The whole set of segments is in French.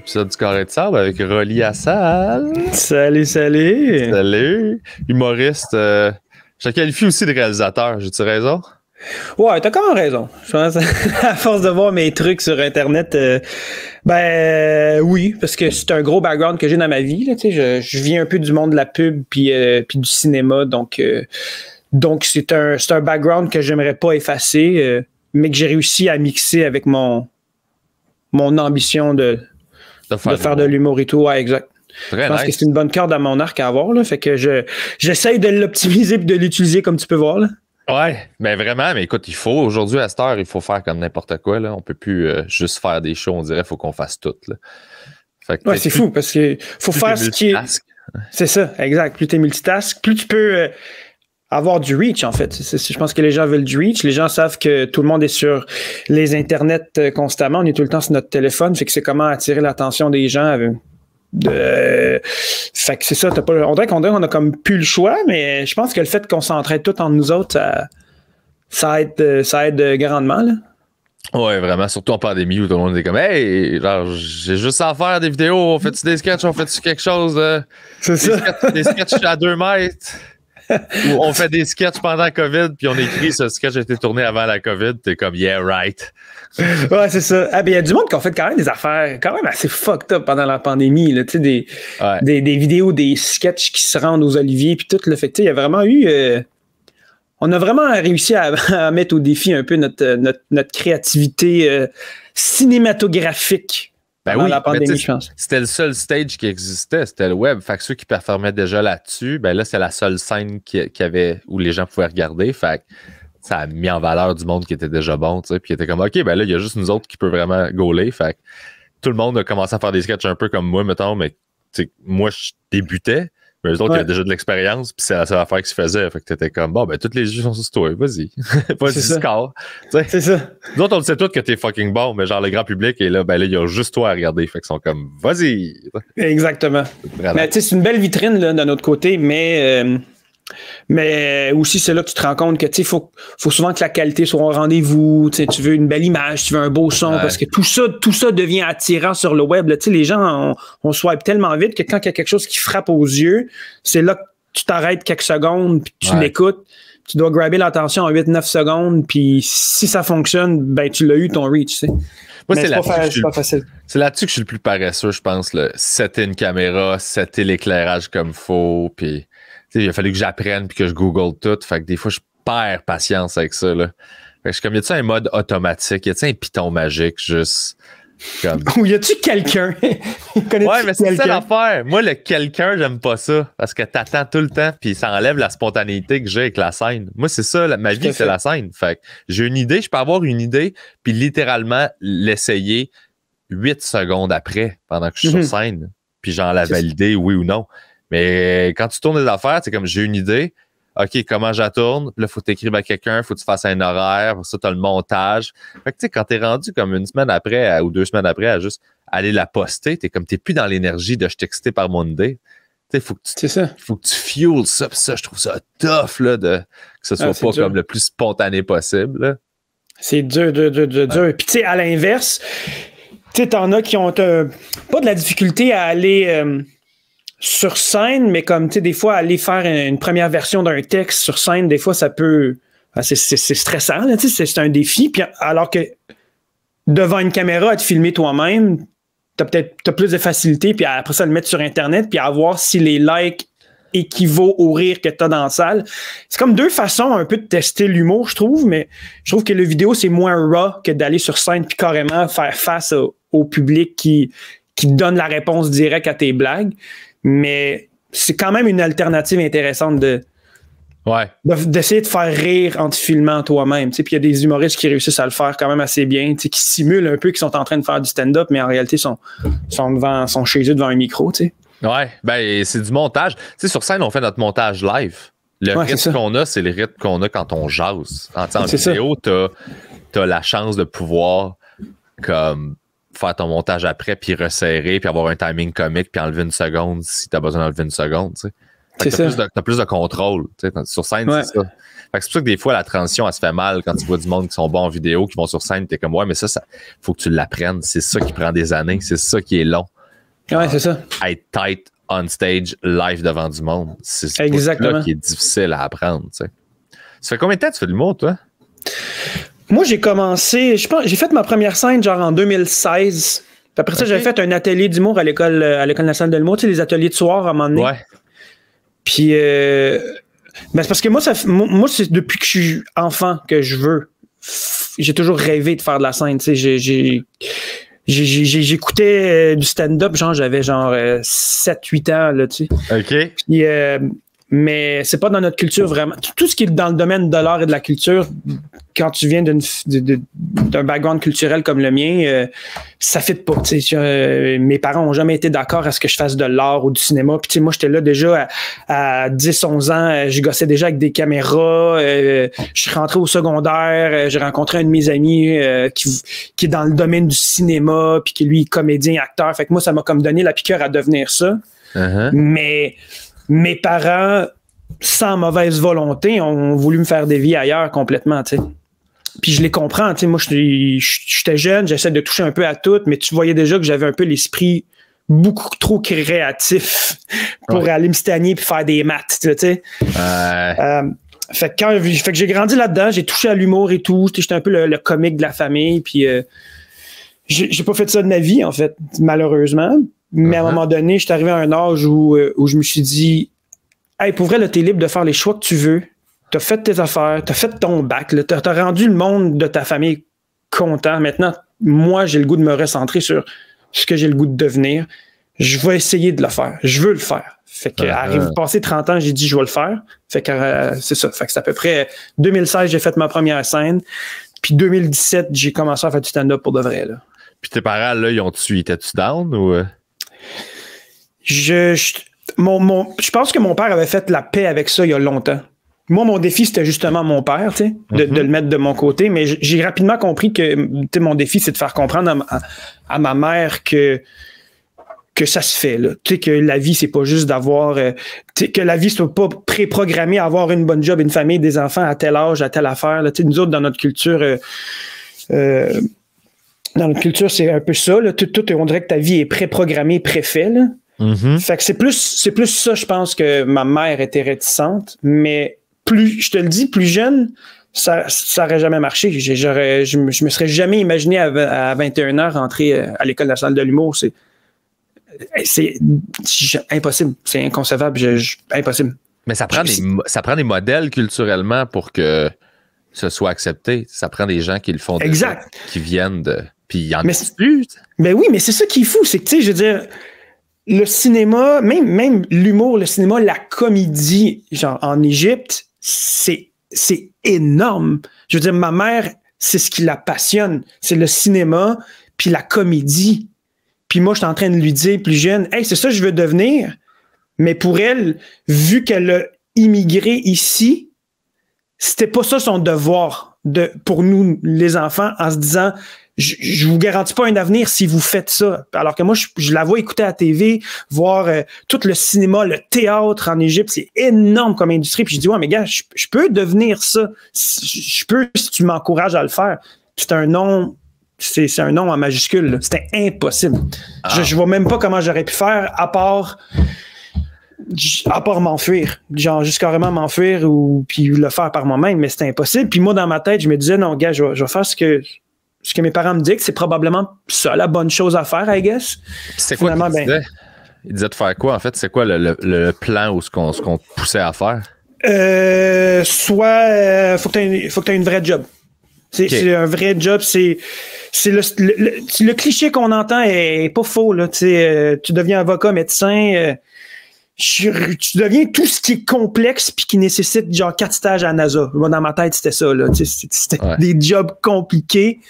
Épisode du carré de sable avec Rolly Assal. Salut, salut. Salut. Humoriste. Euh, je te qualifie aussi de réalisateur, j'ai-tu raison? Ouais, t'as quand même raison. Je pense, à force de voir mes trucs sur Internet, euh, ben euh, oui, parce que c'est un gros background que j'ai dans ma vie. je, je viens un peu du monde de la pub puis, puis du cinéma, donc donc c'est un, un background que j'aimerais pas effacer, mais que j'ai réussi à mixer avec mon, mon ambition de, faire de, l'humour et tout. Ouais, exact. Très je pense que c'est une bonne carte à mon arc à avoir. Là. Fait que je, j'essaye de l'optimiser et de l'utiliser comme tu peux voir. Là. Ouais, mais vraiment, mais écoute, il faut aujourd'hui à cette heure, il faut faire comme n'importe quoi. Là. On peut plus euh, juste faire des shows, on dirait, qu'il faut qu'on fasse tout. Là. c'est fou parce qu'il faut faire ce qui est. C'est ça, exact. Plus tu es multitask, plus tu peux. Euh, avoir du reach, en fait. Je pense que les gens veulent du reach. Les gens savent que tout le monde est sur les internets euh, constamment. On est tout le temps sur notre téléphone. Fait que c'est comment attirer l'attention des gens euh, de... Fait que c'est ça, pas... on dirait qu'on a comme plus le choix, mais je pense que le fait qu'on s'entraide tout en nous autres, ça, aide, ça aide euh, grandement. Là. Ouais, vraiment, surtout en pandémie où tout le monde est comme Hey, j'ai juste à faire des vidéos, on fait-tu des sketchs, on fait-tu quelque chose? des sketchs à deux mètres on fait des sketchs pendant la COVID, puis on écrit ce sketch a été tourné avant la COVID, t'es comme yeah, right. ouais, c'est ça. Ah, ben, il y a du monde qui a fait quand même des affaires quand même assez fucked up pendant la pandémie, là, des, des, vidéos, des sketchs qui se rendent aux Oliviers, puis tout le fait, il y a vraiment eu. Euh, on a vraiment réussi à, mettre au défi un peu notre, euh, notre, créativité euh, cinématographique ben oui, C'était le seul stage qui existait, c'était le web. Fait que ceux qui performaient déjà là-dessus, ben là, c'est la seule scène qui, avait où les gens pouvaient regarder. Fait ça a mis en valeur du monde qui était déjà bon, tu puis qui était comme OK, ben là, il y a juste nous autres qui peut vraiment gauler. Fait tout le monde a commencé à faire des sketchs un peu comme moi, mettons, mais moi, je débutais. Mais eux autres, ils avaient déjà de l'expérience, puis c'est la seule affaire qu'ils faisaient. Fait que t'étais comme, bon, ben, toutes les jeux sont sur toi, vas-y. vas-y, score. C'est ça. Nous autres, on le sait tous que t'es fucking bon, mais genre, le grand public, et là, ben, là, il y a juste toi à regarder. Fait qu'ils sont comme, vas-y. Exactement. Mais tu sais, c'est une belle vitrine, là, d'un autre côté, mais. Euh, mais aussi, c'est là que tu te rends compte que tu il faut, faut souvent que la qualité soit au rendez-vous. Tu veux une belle image, tu veux un beau son, parce que tout ça, tout ça devient attirant sur le web. sais les gens, on, swipe tellement vite que quand il y a quelque chose qui frappe aux yeux, c'est là que tu t'arrêtes quelques secondes, puis tu l'écoutes. Tu dois grabber l'attention en 8-9 secondes, puis si ça fonctionne, ben tu l'as eu ton reach. c'est là-dessus que, je suis le plus paresseux, je pense. le une caméra, c'était l'éclairage comme faut, puis il a fallu que j'apprenne puis que je Google tout. Fait que des fois, je perds patience avec ça. Là. Fait je comme, y a un mode automatique? Y a-tu un piton magique juste? Comme... Ou y a il quelqu'un? ouais, mais c'est ça l'affaire. Moi, le quelqu'un, j'aime pas ça. Parce que t'attends tout le temps, puis ça enlève la spontanéité que j'ai avec la scène. Moi, c'est ça, la, ma vie, c'est la scène. Fait j'ai une idée, je peux avoir une idée, puis littéralement l'essayer huit secondes après, pendant que je suis sur mhm. scène. Puis j'en la valider, oui ou non. Mais quand tu tournes les affaires, c'est comme j'ai une idée. OK, comment tourne? Là, faut t'écrire à quelqu'un, faut que tu fasses un horaire, pour ça, tu as le montage. Fait que, tu sais, quand t'es rendu comme une semaine après ou deux semaines après à juste aller la poster, t'es comme, t'es plus dans l'énergie de je t'exciter par mon idée. Tu sais, faut que tu, faut que tu fuels ça, ça, je trouve ça tough, là, de, que ce soit ah, pas comme le plus spontané possible, C'est dur, dur, dur, dur, Puis, tu sais, à l'inverse, tu sais, t'en as qui ont euh, pas de la difficulté à aller. Euh, sur scène, mais comme, tu sais, des fois, aller faire une première version d'un texte sur scène, des fois, ça peut. Ah, c'est stressant, tu sais, c'est un défi. Puis, alors que devant une caméra, à te filmer toi-même, tu as peut-être plus de facilité, puis après ça, le mettre sur Internet, puis à voir si les likes équivaut au rire que tu as dans la salle. C'est comme deux façons un peu de tester l'humour, je trouve, mais je trouve que le vidéo, c'est moins raw que d'aller sur scène puis carrément faire face au, public qui, qui donne la réponse directe à tes blagues mais c'est quand même une alternative intéressante de. D'essayer de, faire rire en te filmant toi-même. Puis il y a des humoristes qui réussissent à le faire quand même assez bien, qui simulent un peu qu'ils sont en train de faire du stand-up, mais en réalité sont, sont, sont chez eux devant un micro. sais. Ouais, ben, c'est du montage. Tu sur scène, on fait notre montage live. Le rythme qu'on a, c'est le rythme qu'on a quand on jase. En, vidéo, tu as, la chance de pouvoir comme faire ton montage après, puis resserrer, puis avoir un timing comique, puis enlever une seconde si tu as besoin d'enlever une seconde. Tu sais. T'as plus, de, plus de contrôle. Sur scène, c'est ça. c'est pour ça que des fois, la transition, elle se fait mal quand tu vois du monde qui sont bons en vidéo, qui vont sur scène, t'es comme, ouais, mais ça, ça, faut que tu l'apprennes. C'est ça qui prend des années. C'est ça qui est long. Ouais, c'est ça. Ah, être tight on stage, live devant du monde. C'est ça qui est difficile à apprendre, tu sais. Ça fait combien de temps que tu fais de mot, toi? Moi, j'ai commencé, je pense, j'ai fait ma première scène genre en 2016. Puis après ça, j'avais fait un atelier d'humour à l'école euh, à l'école nationale de l'humour, tu sais, les ateliers de soir à un moment donné. Ouais. Puis, euh, ben c'est parce que moi, ça, moi, c'est depuis que je suis enfant que je veux. J'ai toujours rêvé de faire de la scène, tu sais. J'ai, J'écoutais euh, du stand-up, genre j'avais genre 7-8 euh, ans, là, tu sais. OK. Puis, euh, mais c'est pas dans notre culture vraiment. Tout ce qui est dans le domaine de l'art et de la culture, quand tu viens d'un background culturel comme le mien, euh, ça fit pas. Euh, mes parents ont jamais été d'accord à ce que je fasse de l'art ou du cinéma. Puis moi, j'étais là déjà à, 10-11 ans, euh, je gossais déjà avec des caméras. je suis rentré au secondaire, j'ai rencontré un de mes amis qui, est dans le domaine du cinéma, puis qui lui comédien, acteur. Fait que moi, ça m'a comme donné la piqueur à devenir ça. Uh-huh. Mais mes parents, sans mauvaise volonté, ont voulu me faire des vies ailleurs complètement, Puis je les comprends, tu sais, moi, j'étais jeune, j'essaie de toucher un peu à tout, mais tu voyais déjà que j'avais un peu l'esprit beaucoup trop créatif pour aller me stagner puis faire des maths, euh, fait que quand que j'ai grandi là-dedans, j'ai touché à l'humour et tout, j'étais un peu le, comique de la famille, puis euh, j'ai pas fait ça de ma vie, en fait, malheureusement. Mais à un uh-huh. moment donné, je suis arrivé à un âge où, euh, je me suis dit, hey, pour vrai, tu es libre de faire les choix que tu veux. T'as fait tes affaires, t'as fait ton bac, T'as rendu le monde de ta famille content. Maintenant, moi, j'ai le goût de me recentrer sur ce que j'ai le goût de devenir. Je vais essayer de le faire. Je veux le faire. Fait que, 30 uh-huh. ans, j'ai dit, je vais le faire. Fait que, euh, c'est ça. Fait que c'est à peu près 2016, j'ai fait ma première scène. Puis 2017, j'ai commencé à faire du stand-up pour de vrai, là. Puis tes parents, là, ils ont-tu, étaient-tu down ou? Euh? Je, pense que mon père avait fait la paix avec ça il y a longtemps. Moi, mon défi, c'était justement mon père, tu sais, de, mhm. le mettre de mon côté. Mais j'ai rapidement compris que mon défi, c'est de faire comprendre à ma, mère que que ça se fait là. Tu sais que la vie c'est pas juste d'avoir euh, tu sais, que la vie c'est pas préprogrammée à avoir une bonne job, une famille, des enfants à tel âge, à telle affaire. Là. Tu sais, nous autres dans notre culture euh, euh, dans notre culture, c'est un peu ça. Là. Tout, tout, on dirait que ta vie est préprogrammée, là. Mm-hmm. Fait que c'est plus, c'est plus ça, je pense, que ma mère était réticente, mais plus, je te le dis, plus jeune, ça n'aurait aurait jamais marché. je, me serais jamais imaginé à, 21 h rentrer euh, à l'école nationale de l'humour. C'est, c'est impossible. C'est inconcevable. impossible. Mais ça prend, des, ça prend des modèles culturellement pour que ce soit accepté. Ça prend des gens qui le font. Exact. qui viennent de. Puis mais, plus. Mais ben oui, mais c'est ça qui est fou. C'est que, tu sais, je veux dire le cinéma, même, même l'humour, le cinéma, la comédie, genre en Égypte, c'est, c'est énorme. Je veux dire, ma mère, c'est ce qui la passionne. C'est le cinéma, puis la comédie. Puis moi, je suis en train de lui dire, plus jeune, Hey, c'est ça que je veux devenir. Mais pour elle, vu qu'elle a immigré ici, c'était pas ça son devoir de, pour nous, les enfants, en se disant, je, vous garantis pas un avenir si vous faites ça. Alors que moi, je, la vois écouter à la TV, voir euh, tout le cinéma, le théâtre en Égypte, c'est énorme comme industrie. Puis je dis, ouais, mais gars, je, peux devenir ça. Je peux si tu m'encourages à le faire. C'est un nom c'est un nom en majuscule. C'était impossible. Ah. Je, vois même pas comment j'aurais pu faire à part à part m'enfuir, genre juste carrément m'enfuir ou puis le faire par moi-même, mais c'était impossible. Puis moi dans ma tête, je me disais non gars, je vais faire ce que ce que mes parents me disent, que c'est probablement ça la bonne chose à faire, I guess. C'est quoi il ben, disait de faire quoi, en fait? C'est quoi le, plan ou ce qu'on te poussait à faire? Euh, soit, Il euh, faut que tu aies, une vraie job. C'est un vrai job, c'est le, le, cliché qu'on entend est pas faux. Là. tu euh, deviens avocat, médecin, euh, tu deviens tout ce qui est complexe puis qui nécessite genre quatre stages à NASA. Moi, dans ma tête, c'était ça. Là. C'était des jobs compliqués.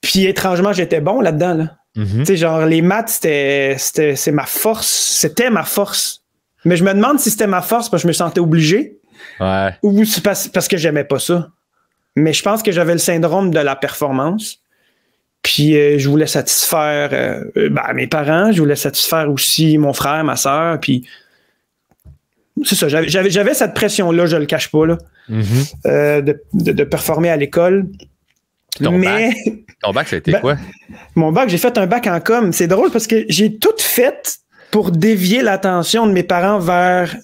Puis étrangement, j'étais bon là-dedans. Mm-hmm. Tu sais, genre, les maths, c'était, c'est ma force. C'était ma force. Mais je me demande si c'était ma force parce que je me sentais obligé. Ouais. Ou parce, parce que j'aimais pas ça. Mais je pense que j'avais le syndrome de la performance. Puis euh, je voulais satisfaire euh, euh, ben, mes parents, je voulais satisfaire aussi mon frère, ma soeur. Puis c'est ça, j'avais cette pression-là, je le cache pas, mm-hmm. de, performer à l'école. Ton Mais, bac, ton bac, été ben, quoi? Mon bac, j'ai fait un bac en com. C'est drôle parce que j'ai tout fait pour dévier l'attention de mes parents vers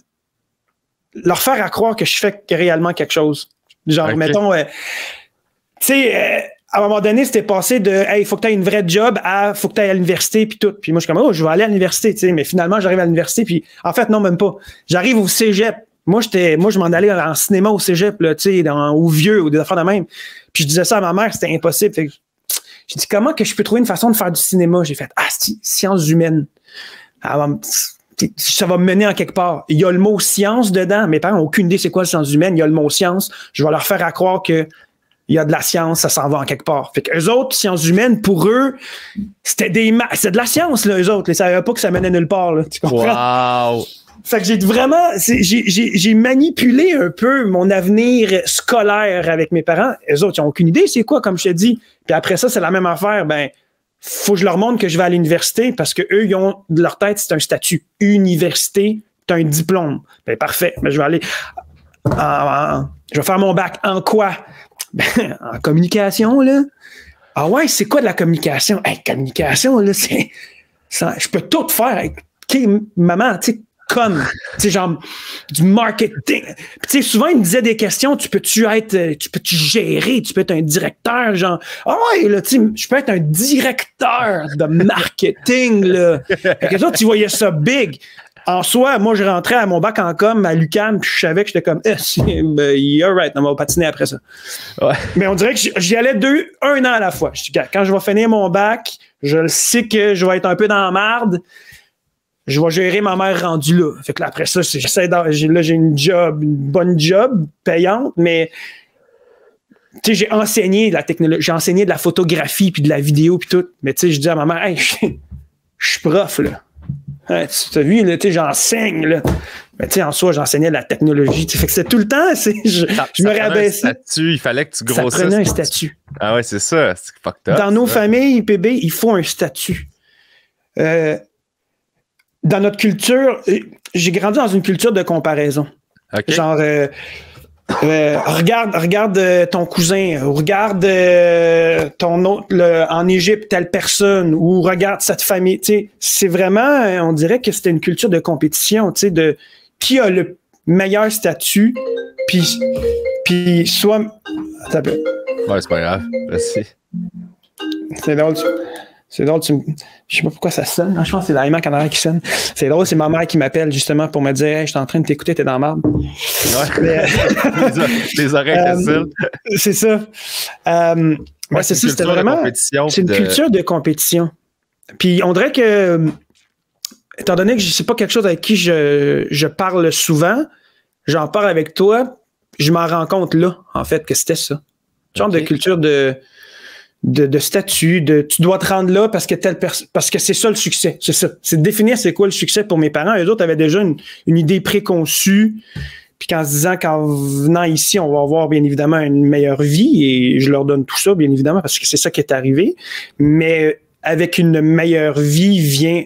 leur faire à croire que je fais réellement quelque chose. Genre, mettons, tu sais, à un moment donné, c'était passé de Hey, faut que tu aies une vraie job à faut que tu ailles à l'université puis tout. Puis moi, je suis comme Oh, je vais aller à l'université, tu sais, mais finalement, j'arrive à l'université, puis en fait, non, même pas. J'arrive au Cégep. Moi, j'étais, moi, je m'en allais en cinéma au Cégep, là, tu sais, dans, au vieux, ou des affaires de même. Puis je disais ça à ma mère, c'était impossible. Fait que j'ai dit comment que je peux trouver une façon de faire du cinéma? J'ai fait Ah, sciences humaines. ça va me mener en quelque part. Il y a le mot science dedans. Mes parents n'ont aucune idée c'est quoi les sciences humaines. Il y a le mot science. Je vais leur faire croire que il y a de la science, ça s'en va en quelque part. Fait que autres, sciences humaines, pour eux, c'était des de la science, les eux autres. Ils savaient pas que ça menait nulle part. tu comprends? Wow. Fait que j'ai vraiment, j'ai manipulé un peu mon avenir scolaire avec mes parents. Eux autres, ils n'ont aucune idée, c'est quoi, comme je t'ai dit Puis après ça, c'est la même affaire. Ben, faut que je leur montre que je vais à l'université parce que eux, ils ont de leur tête, c'est un statut université, c'est un diplôme. Ben, parfait. Ben, je vais aller. je vais faire mon bac en quoi? Ben, en communication, là. Ah ouais, c'est quoi de la communication? Hey, communication, là, c'est. je peux tout faire. maman, tu sais, comme, tu sais, genre, du marketing. tu sais, souvent, il me disait des questions, tu peux-tu être, euh, tu peux-tu gérer, tu peux être un directeur, genre, ah ouais, là, tu je peux être un directeur de marketing, là. quelque chose tu ça big en soi, moi, je rentrais à mon bac en com à l'UCAM, puis je savais que j'étais comme, eh, you're right, on va patiner après ça. Mais on dirait que j'y allais deux, un an à la fois. Je dis, quand je vais finir mon bac, je le sais que je vais être un peu dans la marde. Je vais gérer ma mère rendue là. Fait que après ça, j'essaie là, j'ai une job, une bonne job, payante, mais j'ai enseigné de la technologie, j'ai enseigné de la photographie, puis de la vidéo, puis tout. Mais je dis à ma mère, je suis prof, là tu as vu, j'enseigne, là. Mais tu en soi, j'enseignais la technologie. Fait que c'est tout le temps, c'est, je, me rabaissais. il fallait que tu grossisses. Ça prenait un statut. Ah ouais, c'est ça. Dans nos familles, bébé, il faut un statut. Euh, dans notre culture, euh, j'ai grandi dans une culture de comparaison. Genre, euh, euh, regarde, regarde euh, ton cousin, ou regarde euh, ton autre en Égypte telle personne, ou regarde cette famille. c'est vraiment, on dirait que c'était une culture de compétition, de qui a le meilleur statut, puis puis soit. Ça Ouais, c'est pas grave. Merci. C'est drôle. C'est drôle, tu ne je sais pas pourquoi ça sonne. Hein. Je pense que c'est l'iMac en qui sonne. C'est drôle, c'est ma mère qui m'appelle justement pour me dire hey, je suis en train de t'écouter, t'es dans la merde. Ouais. les oreilles euh, c'est ça. Euh, ouais, c'est ça, c'était vraiment. C'est une culture de compétition. Puis on dirait que, étant donné que je sais pas quelque chose avec qui je, je parle souvent, j'en parle avec toi, je m'en rends compte là, en fait, que c'était ça. Une genre de culture de de, statut, de tu dois te rendre là parce que telle parce que c'est ça le succès, c'est ça. C'est définir c'est quoi le succès pour mes parents. Eux autres avaient déjà une, une idée préconçue, puis qu'en se disant qu'en venant ici, on va avoir bien évidemment une meilleure vie, et je leur donne tout ça, bien évidemment, parce que c'est ça qui est arrivé. Mais avec une meilleure vie vient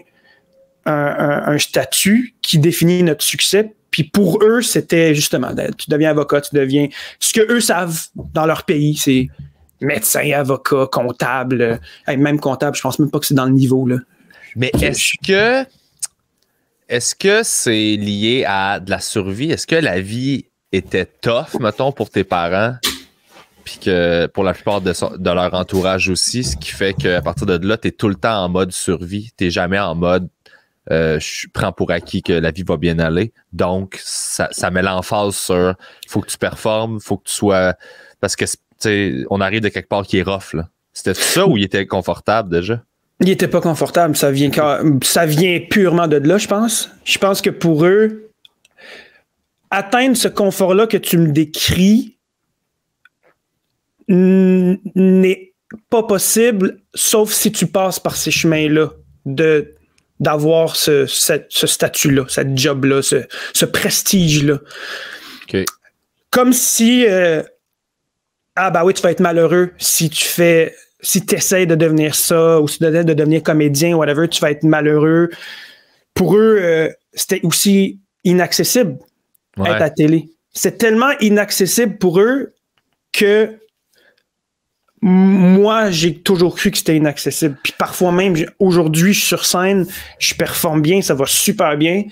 un, statut qui définit notre succès, puis pour eux, c'était justement, tu deviens avocat, tu deviens ce que eux savent dans leur pays, c'est médecin, avocat, comptable, euh, même comptable, je pense même pas que c'est dans le niveau. Là. Mais est-ce que est-ce que c'est lié à de la survie? Est-ce que la vie était tough, mettons, pour tes parents? Puis que pour la plupart de, leur entourage aussi, ce qui fait qu'à partir de là, tu es tout le temps en mode survie. Tu jamais en mode euh, je prends pour acquis que la vie va bien aller. Donc, ça, ça met l'emphase sur faut que tu performes, faut que tu sois. Parce que on arrive de quelque part qui est rough. C'était ça où il était confortable déjà? Il était pas confortable. Ça vient, ça vient purement de là, je pense. Je pense que pour eux, atteindre ce confort-là que tu me décris n'est pas possible, sauf si tu passes par ces chemins-là de d'avoir ce, statut-là, cette job-là, ce, prestige-là. Comme si euh, ah bah oui, tu vas être malheureux si tu fais, si tu essaies de devenir ça ou si tu essaies de devenir comédien, whatever, tu vas être malheureux. Pour eux, euh, c'était aussi inaccessible être à télé. C'est tellement inaccessible pour eux que moi, j'ai toujours cru que c'était inaccessible. Puis parfois même, aujourd'hui, je suis sur scène, je performe bien, ça va super bien.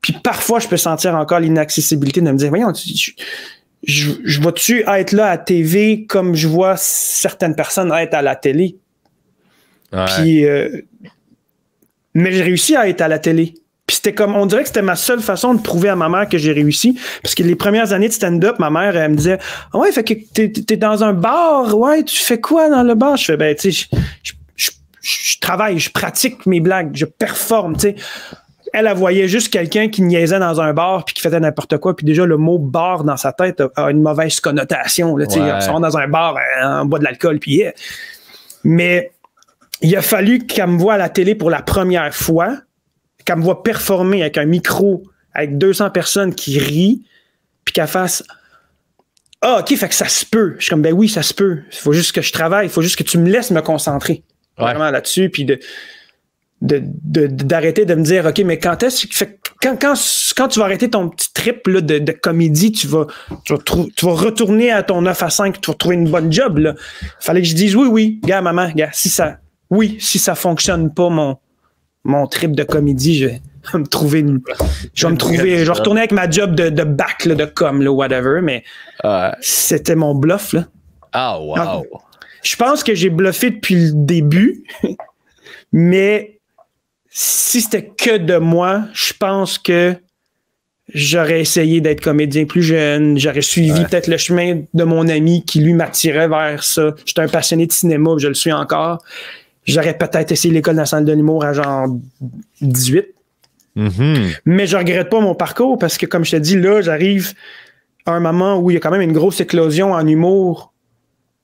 Puis parfois, je peux sentir encore l'inaccessibilité de me dire, voyons, je, je, vois tu être là à TV comme je vois certaines personnes être à la télé? Puis, euh, mais j'ai réussi à être à la télé. Puis c'était comme, on dirait que c'était ma seule façon de prouver à ma mère que j'ai réussi. Parce que les premières années de stand-up, ma mère, elle me disait, ouais, fait que t'es, dans un bar, ouais, tu fais quoi dans le bar? Je fais, ben, tu sais, je, travaille, je pratique mes blagues, je performe, tu sais elle, elle voyait juste quelqu'un qui niaisait dans un bar puis qui faisait n'importe quoi. Puis déjà, le mot bar dans sa tête a, une mauvaise connotation. Là, ouais. On dans un bar, euh, on boit de l'alcool, puis Mais il a fallu qu'elle me voit à la télé pour la première fois, qu'elle me voit performer avec un micro, avec 200 personnes qui rient, puis qu'elle fasse Ah, OK, fait que ça se peut. Je suis comme Ben oui, ça se peut. Il faut juste que je travaille, il faut juste que tu me laisses me concentrer. Vraiment là-dessus. Puis de d'arrêter de, me dire OK, mais quand est-ce que quand, quand, quand tu vas arrêter ton petit trip là, de, comédie, tu vas, tu, vas tu vas retourner à ton 9 à 5, tu vas trouver une bonne job. Là. Fallait que je dise oui, oui, gars, maman, gars, si ça oui, si ça fonctionne pas, mon, mon trip de comédie, je vais me trouver une, Je vais me trouver. Je vais retourner avec ma job de, de bac, de com, là, whatever, mais c'était mon bluff. Là. Ah, wow. je pense que j'ai bluffé depuis le début, mais si c'était que de moi, je pense que j'aurais essayé d'être comédien plus jeune, j'aurais suivi peut-être le chemin de mon ami qui lui m'attirait vers ça. J'étais un passionné de cinéma, je le suis encore. J'aurais peut-être essayé l'école nationale de l'humour à genre 18. Mm-hmm. Mais je regrette pas mon parcours parce que, comme je te dis, là, j'arrive à un moment où il y a quand même une grosse éclosion en humour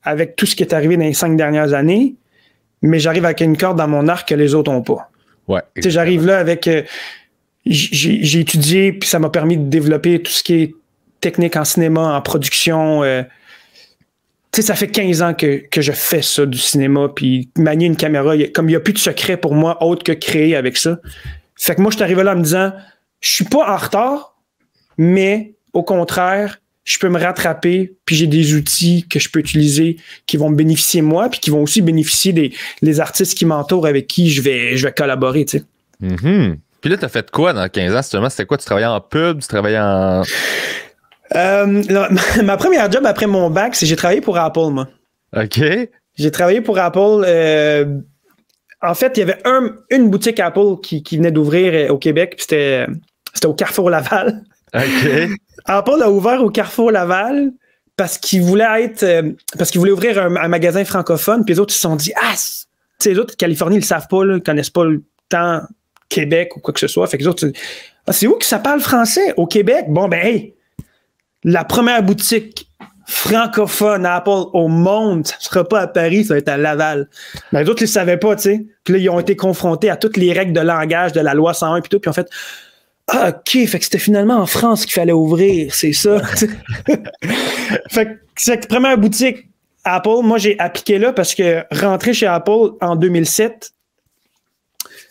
avec tout ce qui est arrivé dans les cinq dernières années, mais j'arrive avec une corde dans mon arc que les autres n'ont pas. Ouais, J'arrive là avec. Euh, j'ai étudié, puis ça m'a permis de développer tout ce qui est technique en cinéma, en production. Euh, tu sais, ça fait 15 ans que, je fais ça du cinéma, puis manier une caméra, comme il n'y a plus de secret pour moi autre que créer avec ça. Fait que moi, je suis arrivé là en me disant, je suis pas en retard, mais au contraire, je peux me rattraper, puis j'ai des outils que je peux utiliser qui vont me bénéficier moi, puis qui vont aussi bénéficier des les artistes qui m'entourent avec qui je vais, je collaborer, tu sais. Mm-hmm. Puis là, as fait quoi dans 15 ans, justement? C'était quoi? Tu travaillais en pub? Tu travaillais en... Euh, ma première job après mon bac, c'est j'ai travaillé pour Apple, moi. OK. J'ai travaillé pour Apple. Euh, en fait, il y avait une boutique Apple qui, qui venait d'ouvrir euh, au Québec, puis c'était au Carrefour Laval. Apple a ouvert au Carrefour Laval parce qu'il voulait être. Euh, parce qu'il voulait ouvrir un, magasin francophone, puis les autres, se sont dit, ah, tu les autres, Californie, ils le savent pas, ils ne connaissent pas le temps Québec ou quoi que ce soit. Fait que les autres, ah, c'est où que ça parle français? Au Québec? Bon, ben, la première boutique francophone Apple au monde, ça ne sera pas à Paris, ça va être à Laval. Mais ben, les autres, ils ne savaient pas, tu sais. Puis là, ils ont été confrontés à toutes les règles de langage de la loi 101 et tout, puis en fait, ah, OK, fait c'était finalement en France qu'il fallait ouvrir, c'est ça. fait que cette première boutique Apple, moi j'ai appliqué là parce que rentrer chez Apple en 2007,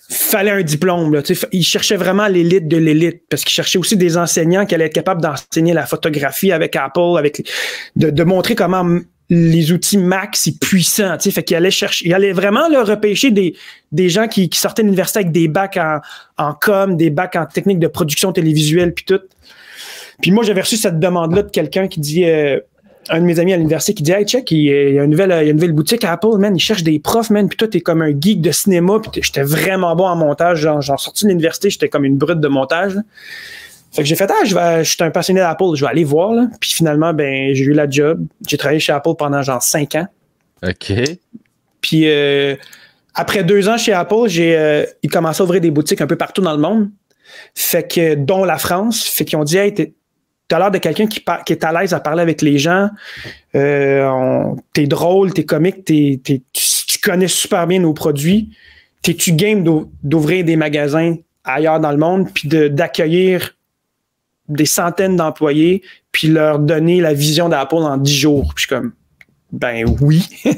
fallait un diplôme. Là, ils cherchaient vraiment l'élite de l'élite parce qu'ils cherchaient aussi des enseignants qui allaient être capables d'enseigner la photographie avec Apple, avec de montrer comment les outils max c'est puissant. Tu sais, fait qu'il allait chercher, il allait vraiment le repêcher des, des gens qui, sortaient de l'université avec des bacs en, en com, des bacs en technique de production télévisuelle, puis tout. Puis moi, j'avais reçu cette demande-là de quelqu'un qui dit, euh, un de mes amis à l'université qui dit, hey, check, il, y a une nouvelle, boutique à Apple, man, il cherche des profs, man, puis toi, t'es comme un geek de cinéma, puis j'étais vraiment bon en montage. J'en sortis de l'université, j'étais comme une brute de montage. Fait que j'ai fait, ah, je, vais, je suis un passionné d'Apple, je vais aller voir. Là. Puis finalement, ben, j'ai eu la job. J'ai travaillé chez Apple pendant genre cinq ans. OK. Puis euh, après deux ans chez Apple, j'ai, euh, ils à ouvrir des boutiques un peu partout dans le monde. Fait que, dont la France. Fait qu'ils ont dit, hey, t'as l'air de quelqu'un qui, est à l'aise à parler avec les gens. Euh, t'es drôle, t'es comique, t'es, tu, tu connais super bien nos produits. T'es-tu game d'ouvrir des magasins ailleurs dans le monde, puis d'accueillir des centaines d'employés, puis leur donner la vision d'Apple en dix jours. Puis je suis comme, ben oui.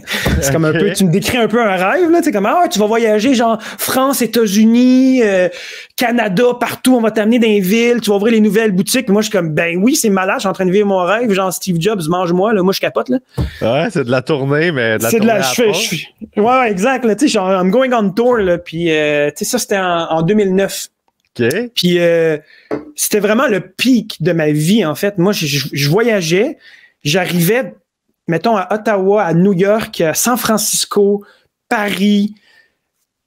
c'est comme un peu, tu me décris un peu un rêve, là. Tu comme, ah, tu vas voyager, genre, France, États-Unis, euh, Canada, partout, on va t'amener dans les villes, tu vas ouvrir les nouvelles boutiques. moi, je suis comme, ben oui, c'est malade, je suis en train de vivre mon rêve, genre, Steve Jobs, mange-moi, là. Moi, je capote, là. Ouais, c'est de la tournée, mais de la C'est de la, je ouais, exact, là. Tu sais, I'm going on tour, là. Puis, euh, tu sais, ça, c'était en 2009. Puis euh, c'était vraiment le pic de ma vie, en fait. Moi, je, voyageais, j'arrivais, mettons, à Ottawa, à New York, à San Francisco, Paris.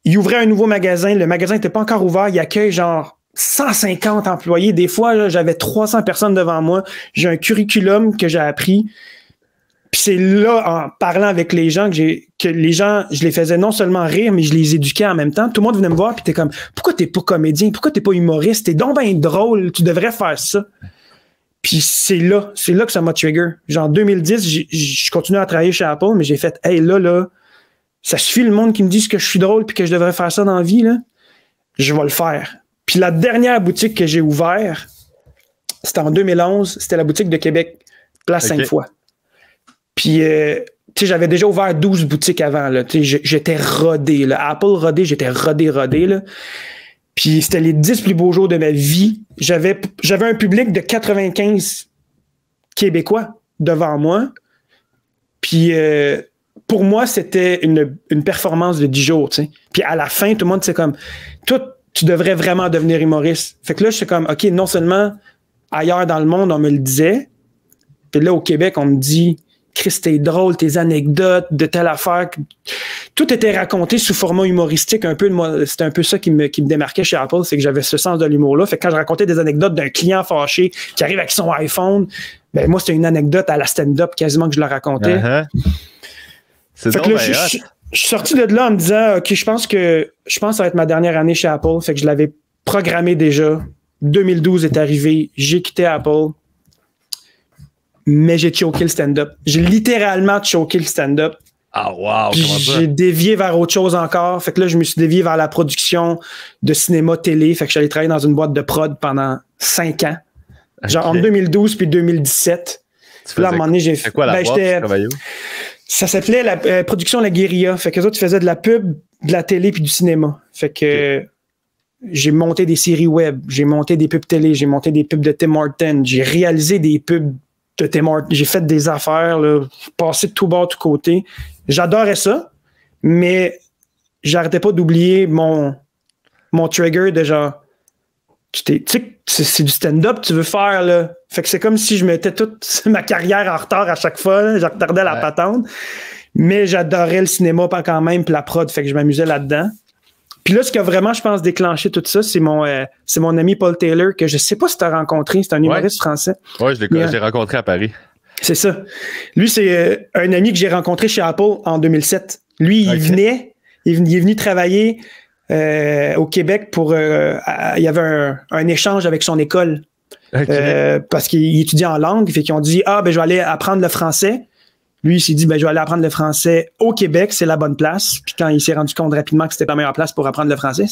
Il ouvrait un nouveau magasin. Le magasin n'était pas encore ouvert. Il accueille genre 150 employés. Des fois, j'avais 300 personnes devant moi. J'ai un curriculum que j'ai appris. Puis c'est là, en parlant avec les gens, que j'ai que les gens, je les faisais non seulement rire, mais je les éduquais en même temps. Tout le monde venait me voir, puis t'es comme, pourquoi t'es pas comédien? Pourquoi t'es pas humoriste? T'es donc bien drôle, tu devrais faire ça. Puis c'est là, c'est là que ça m'a trigger. Genre, 2010, je continuais à travailler chez Apple, mais j'ai fait, hey, là, là, ça suffit le monde qui me dit que je suis drôle puis que je devrais faire ça dans la vie, là. Je vais le faire. Puis la dernière boutique que j'ai ouverte, c'était en 2011, c'était la boutique de Québec, Place cinq fois. Puis, euh, tu sais, j'avais déjà ouvert 12 boutiques avant, là. Tu sais, j'étais rodé, là. Apple rodé, j'étais rodé, rodé, là. Puis, c'était les 10 plus beaux jours de ma vie. J'avais, un public de 95 Québécois devant moi. Puis, euh, pour moi, c'était une, performance de 10 jours, tu sais. Puis, à la fin, tout le monde, c'est comme, Toi, tu devrais vraiment devenir humoriste. Fait que là, je suis comme, OK, non seulement ailleurs dans le monde, on me le disait, puis là, au Québec, on me dit, Chris, t'es drôle, tes anecdotes, de telle affaire. Tout était raconté sous format humoristique un peu. C'était un peu ça qui me, qui me démarquait chez Apple, c'est que j'avais ce sens de l'humour-là. Fait que quand je racontais des anecdotes d'un client fâché qui arrive avec son iPhone, ben, moi, c'était une anecdote à la stand-up quasiment que je la racontais. Uh-huh. C'est ça. Je, je suis sorti de là en me disant, je pense que je pense que ça va être ma dernière année chez Apple. Fait que je l'avais programmé déjà. 2012 est arrivé, j'ai quitté Apple mais j'ai choqué le stand-up. J'ai littéralement choqué le stand-up. Ah, wow! J'ai dévié vers autre chose encore. Fait que là, je me suis dévié vers la production de cinéma télé. Fait que j'allais travailler dans une boîte de prod pendant cinq ans. Genre en 2012 puis 2017. Tu là, à un moment donné, j'ai fait. quoi la ben, Ça s'appelait la euh, production La Guérilla. Fait que ça autres, faisais de la pub, de la télé puis du cinéma. Fait que. j'ai monté des séries web, j'ai monté des pubs télé, j'ai monté des pubs de Tim Hortons, j'ai réalisé des pubs j'ai fait des affaires, là, passé de tout bas de tout côté. J'adorais ça, mais j'arrêtais pas d'oublier mon, mon trigger de genre, tu sais, c'est du stand-up, tu veux faire, là. Fait que c'est comme si je mettais toute ma carrière en retard à chaque fois, je la patente. Mais j'adorais le cinéma pas quand même, puis la prod, fait que je m'amusais là-dedans. Puis là, ce qui a vraiment, je pense, déclenché tout ça, c'est mon, euh, c'est mon ami Paul Taylor, que je sais pas si tu as rencontré, c'est un humoriste français. Oui, euh, je l'ai rencontré à Paris. C'est ça. Lui, c'est euh, un ami que j'ai rencontré chez Apple en 2007. Lui, il venait, il, est venu travailler au Québec pour. il y avait un, échange avec son école. parce qu'il étudiait en langue, fait qu'ils ont dit Ah, ben je vais aller apprendre le français. Lui, il s'est dit, ben, je vais aller apprendre le français au Québec, c'est la bonne place. Puis quand il s'est rendu compte rapidement que c'était la meilleure place pour apprendre le français,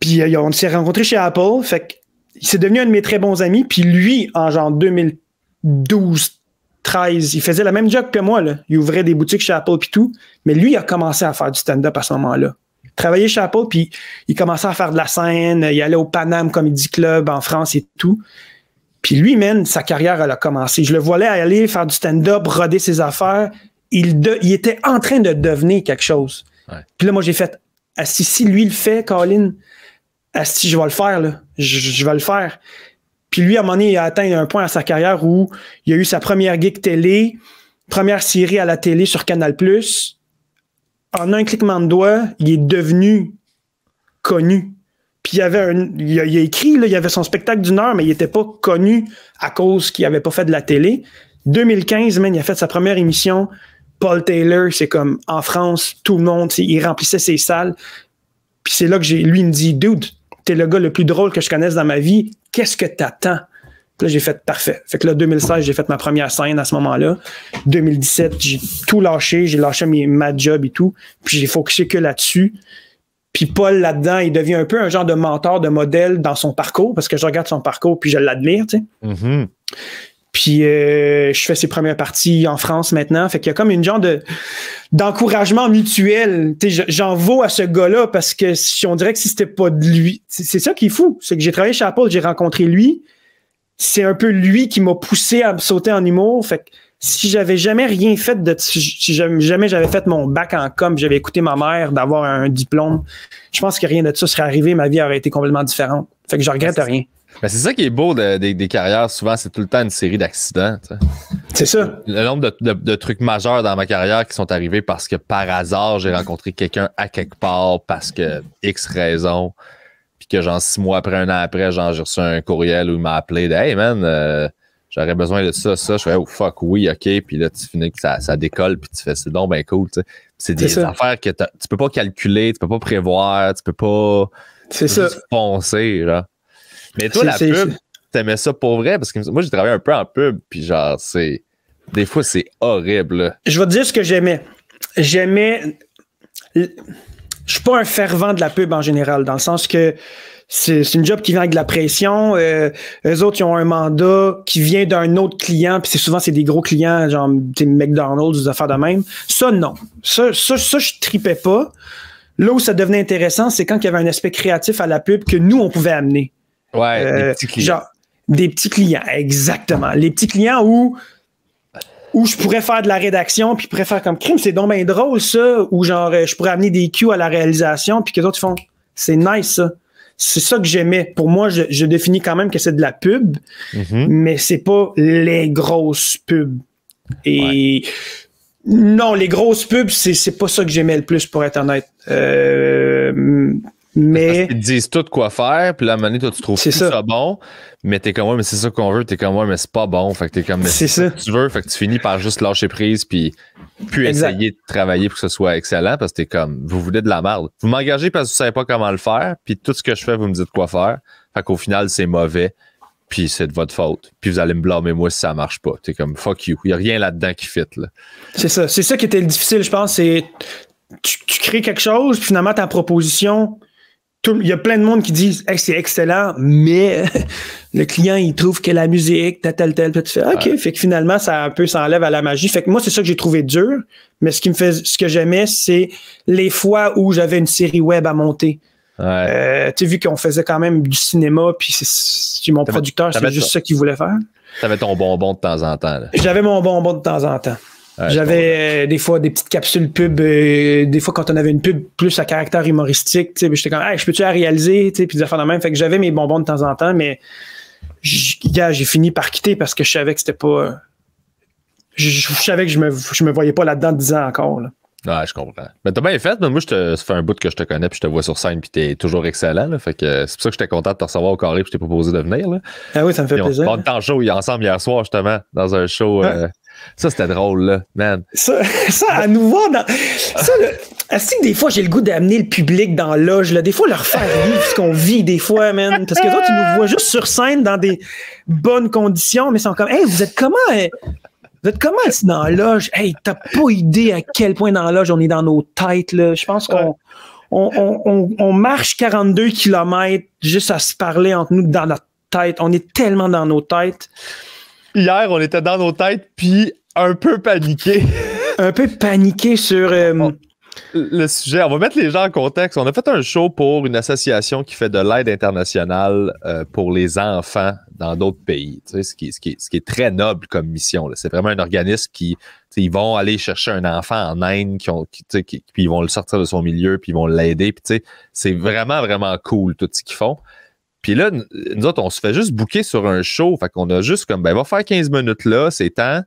Puis euh, on s'est rencontrés chez Apple. Fait il s'est devenu un de mes très bons amis. Puis lui, en genre 2012, 13, il faisait la même job que moi. Il ouvrait des boutiques chez Apple puis tout. Mais lui, il a commencé à faire du stand-up à ce moment-là. Il travaillait chez Apple, puis il commençait à faire de la scène. Il allait au Paname Comedy Club en France et tout. Puis lui, même, sa carrière, elle a commencé. Je le voyais aller faire du stand-up, roder ses affaires. Il, était en train de devenir quelque chose. Puis là, moi, j'ai fait si, si lui le fait, Colin, si je vais le faire, là. Je, vais le faire. Puis lui, à un moment donné, il a atteint un point à sa carrière où il a eu sa première geek télé, première série à la télé sur Canal. En un cliquement de doigt, il est devenu connu. Puis il y avait un, il a, écrit, là, il y avait son spectacle d'une heure, mais il n'était pas connu à cause qu'il n'avait pas fait de la télé. 2015, man, il a fait sa première émission. Paul Taylor, c'est comme en France, tout le monde, il remplissait ses salles. Puis c'est là que j'ai, lui, me dit, dude, t'es le gars le plus drôle que je connaisse dans ma vie. Qu'est-ce que t'attends? Puis là, j'ai fait parfait. Fait que là, 2016, j'ai fait ma première scène à ce moment-là. 2017, j'ai tout lâché. J'ai lâché ma job et tout. Puis j'ai focusé que là-dessus. Puis Paul, là-dedans, il devient un peu un genre de mentor, de modèle dans son parcours, parce que je regarde son parcours, puis je l'admire, tu sais. Mm-hmm. Puis euh, je fais ses premières parties en France maintenant. Fait qu'il y a comme une genre de d'encouragement mutuel. J'en vaux à ce gars-là parce que si on dirait que si c'était pas de lui, c'est ça qui est fou. C'est que j'ai travaillé chez Apple, j'ai rencontré lui. C'est un peu lui qui m'a poussé à sauter en humour. Fait que si j'avais jamais rien fait de si jamais j'avais fait mon bac en com, j'avais écouté ma mère d'avoir un diplôme, je pense que rien de ça serait arrivé, ma vie aurait été complètement différente. Fait que je regrette rien. Mais ben, c'est ça qui est beau des carrières, souvent, c'est tout le temps une série d'accidents. C'est ça. Le nombre de, trucs majeurs dans ma carrière qui sont arrivés parce que par hasard, j'ai rencontré quelqu'un à quelque part parce que X raison. Puis que genre six mois après, un an après, genre j'ai reçu un courriel où il m'a appelé de Hey man, euh, j'aurais besoin de ça, ça. Je fais, oh fuck, oui, ok. Puis là, tu finis que ça, ça décolle, puis tu fais, c'est donc ben cool. C'est des affaires que tu peux pas calculer, tu peux pas prévoir, tu peux pas. C'est ça. Foncer, là. Mais toi, la pub, t'aimais ça pour vrai? Parce que moi, j'ai travaillé un peu en pub, puis genre, c'est. Des fois, c'est horrible. Je vais te dire ce que j'aimais. J'aimais. Je suis pas un fervent de la pub en général, dans le sens que c'est une job qui vient avec de la pression. Euh, eux autres, ils ont un mandat qui vient d'un autre client, puis c'est souvent c'est des gros clients, genre des McDonald's, des affaires de même. Ça, non. Ça, ça, ça je tripais pas. Là où ça devenait intéressant, c'est quand il y avait un aspect créatif à la pub que nous, on pouvait amener. Ouais, des euh, petits clients. Genre, des petits clients, exactement. Les petits clients où où je pourrais faire de la rédaction, puis pourrais faire comme crime, c'est donc bien drôle ça, ou genre je pourrais amener des cues à la réalisation, puis que d'autres font, c'est nice ça c'est ça que j'aimais. Pour moi, je, définis quand même que c'est de la pub, mhm. mais c'est pas les grosses pubs. Et non, les grosses pubs, c'est pas ça que j'aimais le plus, pour être honnête. Euh, ils disent tout quoi faire, puis la monnaie, toi, tu trouves ça. bon, mais t'es comme, ouais, mais c'est ça qu'on veut, t'es comme, ouais, mais c'est pas bon. Fait que t'es comme, mais c'est ça. tu veux, fait que tu finis par juste lâcher prise, puis, puis essayer de travailler pour que ce soit excellent, parce que t'es comme, vous voulez de la merde. Vous m'engagez parce que vous savez pas comment le faire, puis tout ce que je fais, vous me dites quoi faire. Fait qu'au final, c'est mauvais, puis c'est de votre faute, puis vous allez me blâmer moi si ça marche pas. T'es comme, fuck you. Il y a rien là-dedans qui fit, là. C'est ça. C'est ça qui était le difficile, je pense, c'est. Tu, tu crées quelque chose, puis finalement, ta proposition il y a plein de monde qui disent c'est excellent, mais le client il trouve que la musique, telle, tel tel, tu fais ok, fait que finalement ça un peu s'enlève à la magie. Fait que moi c'est ça que j'ai trouvé dur, mais ce qui me fait, ce que j'aimais c'est les fois où j'avais une série web à monter. Ouais. Euh, vu qu'on faisait quand même du cinéma, puis c'est mon producteur, c'est juste ça qu'il voulait faire. T'avais ton bonbon de temps en temps. J'avais mon bonbon de temps en temps. J'avais euh, des fois des petites capsules pub, euh, des fois quand on avait une pub plus à caractère humoristique, tu sais, j'étais comme, hey, je peux-tu la réaliser, tu sais, puis des même. Fait que j'avais mes bonbons de temps en temps, mais j'ai fini par quitter parce que je savais que c'était pas. Je, savais que je me, je me voyais pas là-dedans 10 ans encore. Là. je comprends. Mais t'as bien fait, mais moi, je te, ça fait un bout que je te connais, puis je te vois sur scène, puis t'es toujours excellent. fait que euh, c'est pour ça que j'étais content de te recevoir au carré, puis je t'ai proposé de venir. Là. Ah oui, ça me fait plaisir. On, est en show ensemble hier soir, justement, dans un show. Ah. Ça, c'était drôle, là, man. Ça, à nous voir dans. Ça, là, que des fois, j'ai le goût d'amener le public dans l'oge, là. Des fois, leur faire vivre ce qu'on vit, des fois, man. Parce que toi, tu nous vois juste sur scène dans des bonnes conditions, mais ils sont comme, hey, vous êtes comment? Euh, vous êtes comment dans la loge? Hey, t'as pas idée à quel point dans la loge on est dans nos têtes, là. Je pense qu'on. marche 42 km juste à se parler entre nous dans notre tête. On est tellement dans nos têtes hier, on était dans nos têtes, puis un peu paniqué. un peu paniqué sur. Euh, le sujet, on va mettre les gens en contexte. On a fait un show pour une association qui fait de l'aide internationale euh, pour les enfants dans d'autres pays, ce, qui, est très noble comme mission. C'est vraiment un organisme qui, ils vont aller chercher un enfant en Inde, qui ont, puis ils vont le sortir de son milieu, puis ils vont l'aider. c'est vraiment, vraiment cool tout ce qu'ils font. Puis là, nous autres, on se fait juste bouquer sur un show. Fait qu'on a juste comme, ben, va faire 15 minutes là, c'est temps.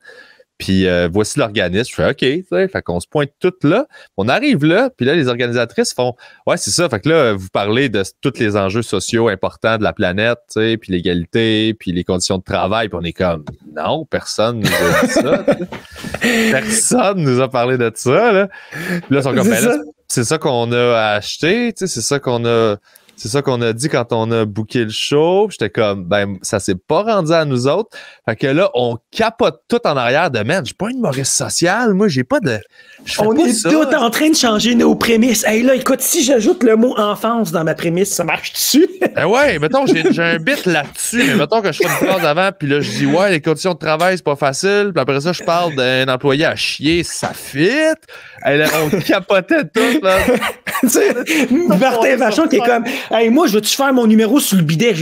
Puis euh, voici l'organisme. Je fais OK, fait qu'on se pointe tout là. On arrive là, puis là, les organisatrices font Ouais, c'est ça. Fait que là, vous parlez de tous les enjeux sociaux importants de la planète, puis l'égalité, puis les conditions de travail. Puis on est comme Non, personne nous a dit ça. personne nous a parlé de ça. Là, puis là ben c'est ça, qu'on a acheté, c'est ça qu'on a. C'est ça qu'on a dit quand on a booké le show. J'étais comme, ben, ça s'est pas rendu à nous autres. Fait que là, on capote tout en arrière de, man, j'ai pas une Maurice sociale. Moi, j'ai pas de. On est tout en train de changer nos prémices. Hey, là, écoute, si j'ajoute le mot enfance dans ma prémisse, ça marche dessus? ben ouais, mettons, j'ai un bit là-dessus, mais mettons que je fais une phrase avant, puis là, je dis, ouais, les conditions de travail, c'est pas facile. Puis après ça, je parle d'un employé à chier, ça fit. on capotait tout, là. Martin Vachon qui est comme, Hey, moi, je veux-tu faire mon numéro sur le bidet?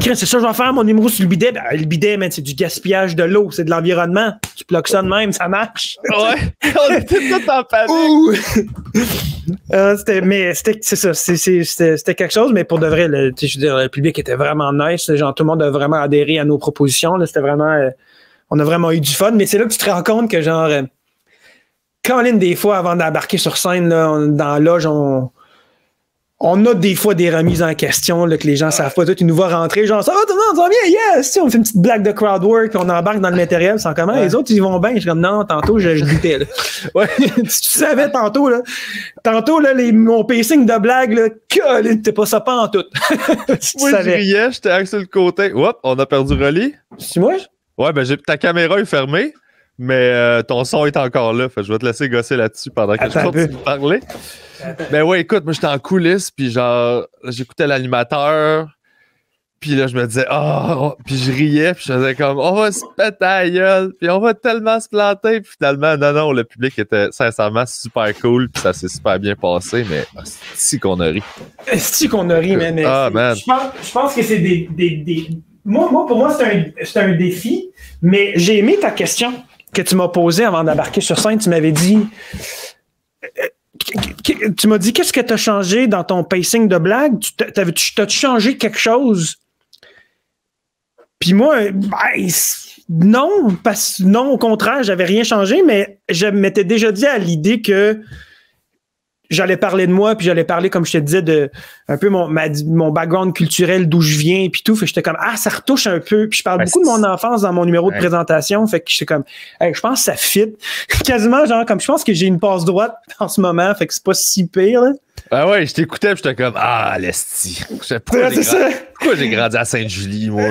C'est ça, je vais faire mon numéro sur le bidet. Ben, le bidet, c'est du gaspillage de l'eau, c'est de l'environnement. Tu bloques ça de même, ça marche. Ouais, on était tout en panique. Euh, c'était, mais c'était, c'est ça, c'était, quelque chose, mais pour de vrai, le, je veux dire, le public était vraiment nice. Genre, tout le monde a vraiment adhéré à nos propositions. c'était vraiment. Euh, on a vraiment eu du fun, mais c'est là que tu te rends compte que, genre, quand euh, Caroline, des fois, avant d'embarquer sur scène, dans la loge, on, on a des fois des remises en question que les gens savent pas Tu nous vois rentrer, genre ça va bien, yes! on fait une petite blague de crowd work, on embarque dans le matériel, sans comment. Les autres, ils vont bien. Je suis non, tantôt, je, je Ouais, tu, savais tantôt, là. Tantôt, là, mon pacing de blague, là, que t'es pas ça pas en tout. tu moi, je riais, j'étais axé le côté. Hop, on a perdu Rolly. C'est moi? Ouais, ben j'ai ta caméra est fermée. Mais euh, ton son est encore là. je vais te laisser gosser là-dessus pendant que je continue de parler. ben ouais, écoute, moi j'étais en coulisses, puis genre, j'écoutais l'animateur, puis là, je me disais, oh, puis je riais, puis je faisais comme, on va se péter gueule, puis on va tellement se planter. Puis finalement, non, non, le public était sincèrement super cool, puis ça s'est super bien passé, mais ah, si qu'on a ri. Si qu'on a ri, mais, ah, je, pense, je, pense, que c'est des, Moi, pour moi, c'est un, un défi, mais j'ai aimé ta question que tu m'as posée avant d'embarquer sur scène. Tu m'avais dit, tu m'as dit qu'est-ce que tu as changé dans ton pacing de blague? T'as-tu as changé quelque chose? Puis moi, ben, non, parce, non, au contraire, j'avais rien changé, mais je m'étais déjà dit à l'idée que j'allais parler de moi, puis j'allais parler, comme je te disais, de un peu mon, mon background culturel, d'où je viens, puis tout. Fait j'étais comme, ah, ça retouche un peu. Puis je parle beaucoup de mon enfance dans mon numéro de présentation. Fait que j'étais comme, je pense que ça fit. Quasiment, genre, comme je pense que j'ai une passe droite en ce moment. Fait que c'est pas si pire, là. Ah ouais, je t'écoutais, puis j'étais comme, ah, l'esti. Pourquoi j'ai grandi à Sainte-Julie, moi?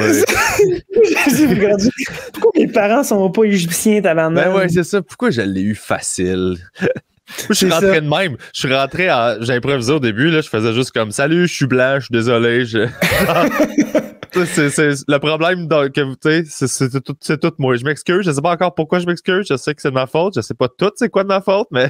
pourquoi mes parents sont pas égyptiens, tabarnak? Ben ouais, c'est ça. Pourquoi je l'ai eu facile? je suis rentré de même. Je suis rentré à. J'ai improvisé au début, là, je faisais juste comme Salut, je suis blanc, je suis désolé. c'est, le problème que c'est, c'est, tout, tout moi. Je m'excuse, je sais pas encore pourquoi je m'excuse, je sais que c'est de ma faute, je sais pas tout c'est quoi de ma faute, mais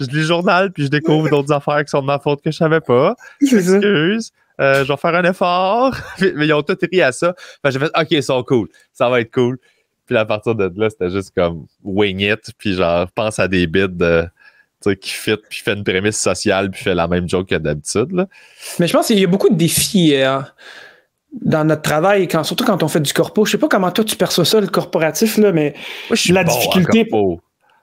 je lis le journal puis je découvre d'autres affaires qui sont de ma faute que je savais pas. Je m'excuse. Euh, je vais faire un effort. mais ils ont tout ri à ça. j'ai fait OK, ils sont cool. Ça va être cool. Puis à partir de là, c'était juste comme wing it. Puis genre, pense à des bids de qui fit, puis fait une prémisse sociale, puis fait la même joke que d'habitude. Mais je pense qu'il y a beaucoup de défis euh, dans notre travail, quand, surtout quand on fait du corpo. Je sais pas comment toi tu perçois ça, le corporatif, là, mais je suis la difficulté. En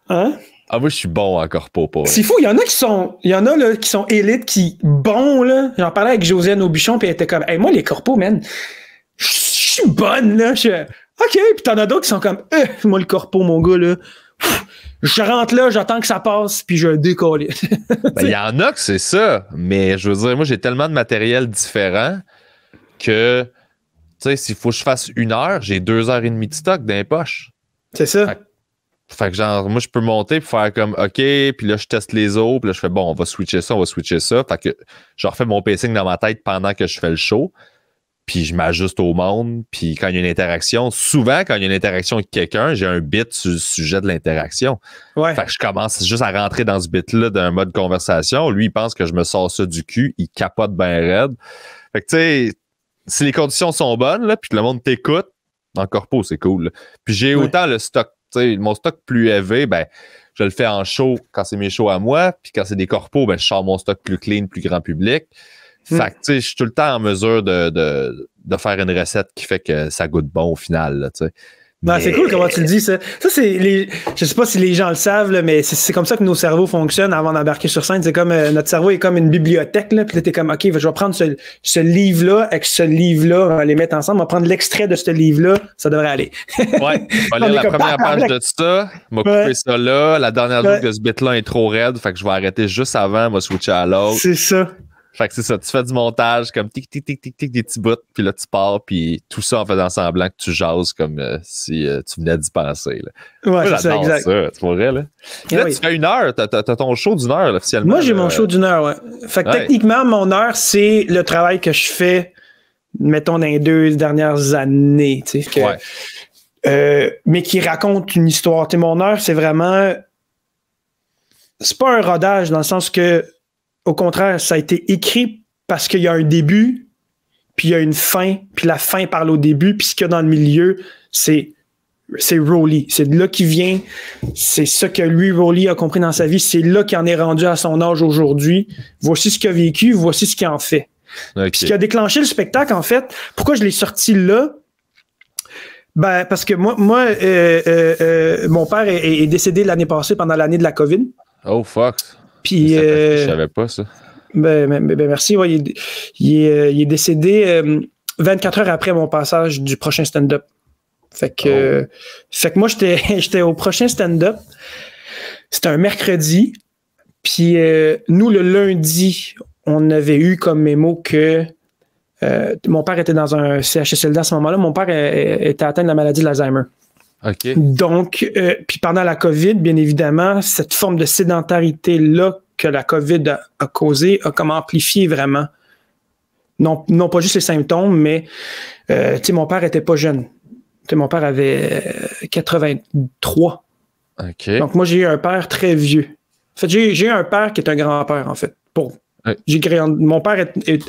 Hein? Ah, moi, je suis bon en corpo, pour. C'est fou, il y en a qui sont, il y en a, là, qui sont élites, qui, bons, là. J'en parlais avec Josiane Aubuchon, puis elle était comme, Eh moi, les corpos, man, je suis bonne, là. OK, puis t'en as d'autres qui sont comme, euh, moi, le corpo, mon gars, là je rentre là, j'attends que ça passe, puis je décolle. Ben, il y en a que c'est ça, mais je veux dire, moi, j'ai tellement de matériel différent que, tu sais, s'il faut que je fasse une heure, j'ai deux heures et demie de stock dans les C'est ça. Fait, que, genre, moi, je peux monter puis faire comme, OK, puis là, je teste les autres, puis là, je fais, bon, on va switcher ça, on va switcher ça. Fait que je refais mon pacing dans ma tête pendant que je fais le show puis je m'ajuste au monde. Puis quand il y a une interaction, souvent quand il y a une interaction avec quelqu'un, j'ai un bit sur le sujet de l'interaction. Ouais. Fait que je commence juste à rentrer dans ce bit-là d'un mode conversation. Lui, il pense que je me sors ça du cul, il capote bien raide. Fait que tu sais, si les conditions sont bonnes, là, puis que le monde t'écoute, en corpo, c'est cool. Puis j'ai autant le stock, mon stock plus élevé, ben, je le fais en show quand c'est mes shows à moi, puis quand c'est des corpos, ben, je sors mon stock plus clean, plus grand public. Mm. Fait tu sais, je suis tout le temps en mesure de, de, faire une recette qui fait que ça goûte bon au final, C'est cool comment tu le dis, ça. Ça, c'est Je sais pas si les gens le savent, mais c'est comme ça que nos cerveaux fonctionnent avant d'embarquer sur scène. C'est comme euh, notre cerveau est comme une bibliothèque, là, puis là, t'es comme OK, je vais prendre ce, livre-là avec ce livre-là, on va les mettre ensemble, on va prendre l'extrait de ce livre-là, ça devrait aller. ouais, on lire la première page de ça, m'a ouais. couper ça là, la dernière de ce bit-là est trop raide, fait que je vais arrêter juste avant, va switcher à l'autre. C'est ça. Fait que c'est ça, tu fais du montage comme tic tic tic tic tic des petits bouts, puis là tu pars, puis tout ça en faisant semblant que tu jases comme euh, si euh, tu venais d'y penser. Là. Ouais, c'est ça, exact. tu pourrais, là. Eh là, tu as une heure, t'as, as, ton show d'une heure, là, officiellement. Moi, j'ai mon euh, show d'une heure, ouais. Fait que techniquement, mon heure, c'est le travail que je fais, mettons, dans les deux dernières années, tu sais. ouais. mais qui raconte une histoire. T'sais, mon heure, c'est vraiment. C'est pas un rodage dans le sens que au contraire, ça a été écrit parce qu'il y a un début, puis il y a une fin, puis la fin parle au début, puis ce qu'il y a dans le milieu, c'est c'est Rowley. C'est de là qu'il vient. C'est ce que lui, Rowley, a compris dans sa vie. C'est là qu'il en est rendu à son âge aujourd'hui. Voici ce qu'il a vécu, voici ce qu'il en fait. ce qui a déclenché le spectacle, en fait, pourquoi je l'ai sorti là? Ben, parce que moi, moi euh, euh, euh, mon père est, est décédé l'année passée pendant l'année de la COVID. Oh, fuck. Puis, ne euh, savais pas ça. merci. il, est, décédé 24 euh, heures après mon passage du prochain stand-up. Fait que, oh. fait que moi, j'étais au prochain stand-up. C'était un mercredi. Puis euh, nous, le lundi, on avait eu comme mémo que mon père était dans un CHSLD à ce moment-là. Mon père était atteint de la maladie de l'Alzheimer. Donc, euh, puis pendant la COVID, bien évidemment, cette forme de sédentarité-là que la COVID a, causée a comme amplifié vraiment. Non, non pas juste les symptômes, mais euh, mon père était pas jeune. sais, mon père avait 83. Euh, Donc, moi, j'ai eu un père très vieux. En fait, j'ai eu un père qui est un grand-père, en fait, pour, mon père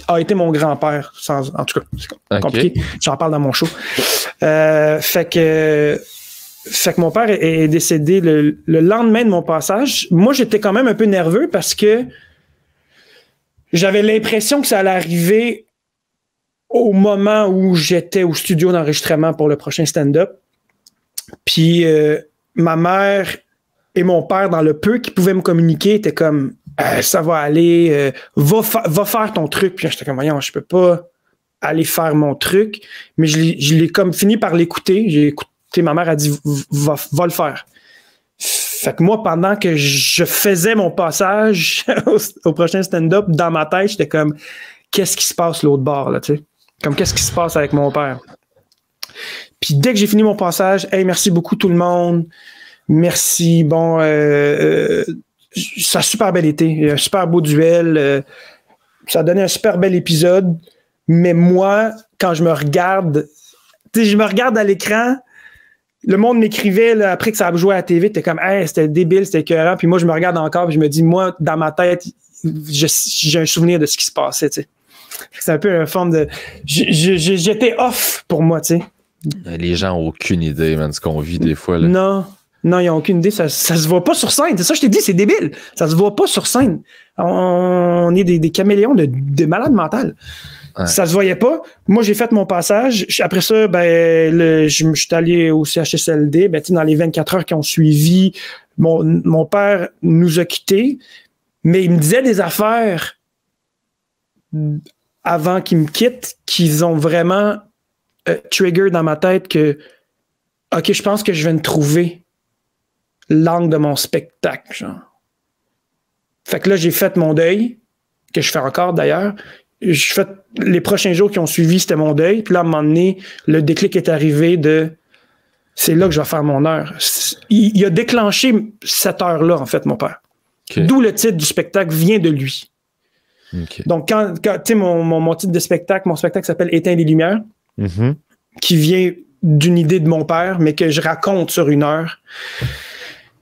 a été mon grand-père, en tout cas, c'est compliqué. J'en parle dans mon show. Euh, fait que fait que mon père est, décédé le, lendemain de mon passage. Moi, j'étais quand même un peu nerveux parce que j'avais l'impression que ça allait arriver au moment où j'étais au studio d'enregistrement pour le prochain stand-up. Puis euh, ma mère et mon père, dans le peu qu'ils pouvaient me communiquer, étaient comme euh, ça va aller, euh, va, va, faire ton truc. Puis j'étais comme voyons, je peux pas aller faire mon truc. Mais je l'ai comme fini par l'écouter. J'ai écouté ma mère a dit, va, le faire. Fait que moi, pendant que je faisais mon passage au, prochain stand-up, dans ma tête, j'étais comme, qu'est-ce qui se passe l'autre bord, là, tu sais? Comme, qu'est-ce qui se passe avec mon père? Puis dès que j'ai fini mon passage, hey, merci beaucoup tout le monde. Merci. Bon, euh, euh, ça a super bel été, un super beau duel. Euh, ça a donné un super bel épisode. Mais moi, quand je me regarde, tu sais, je me regarde à l'écran, le monde m'écrivait après que ça a joué à la TV, t'es comme Hey, c'était débile, c'était écœurant. Puis moi, je me regarde encore, et je me dis, moi, dans ma tête, j'ai un souvenir de ce qui se passait. Tu C'est un peu une forme de. J'étais off pour moi, tu sais. Les gens n'ont aucune idée, man, ce qu'on vit des fois. Là. Non, non, ils n'ont aucune idée. Ça, ça se voit pas sur scène. C'est ça je t'ai dit, c'est débile. Ça se voit pas sur scène. On est des, caméléons de, malades mentales. Ça se voyait pas. Moi, j'ai fait mon passage. Après ça, ben, je, je, suis allé au CHSLD. Ben, dans les 24 heures qui ont suivi, mon, père nous a quittés, mais il me disait des affaires avant qu'il me quitte qu'ils ont vraiment euh, trigger dans ma tête que OK, je pense que je vais me trouver l'angle de mon spectacle. Fait que là, j'ai fait mon deuil, que je fais encore d'ailleurs. Je fais les prochains jours qui ont suivi, c'était mon deuil. Puis là, à un moment donné, le déclic est arrivé de c'est là que je vais faire mon heure. Il, a déclenché cette heure-là, en fait, mon père. D'où le titre du spectacle vient de lui. Donc, quand, tu sais, mon, mon, titre de spectacle, mon spectacle s'appelle Éteint les lumières, mm-hmm. qui vient d'une idée de mon père, mais que je raconte sur une heure.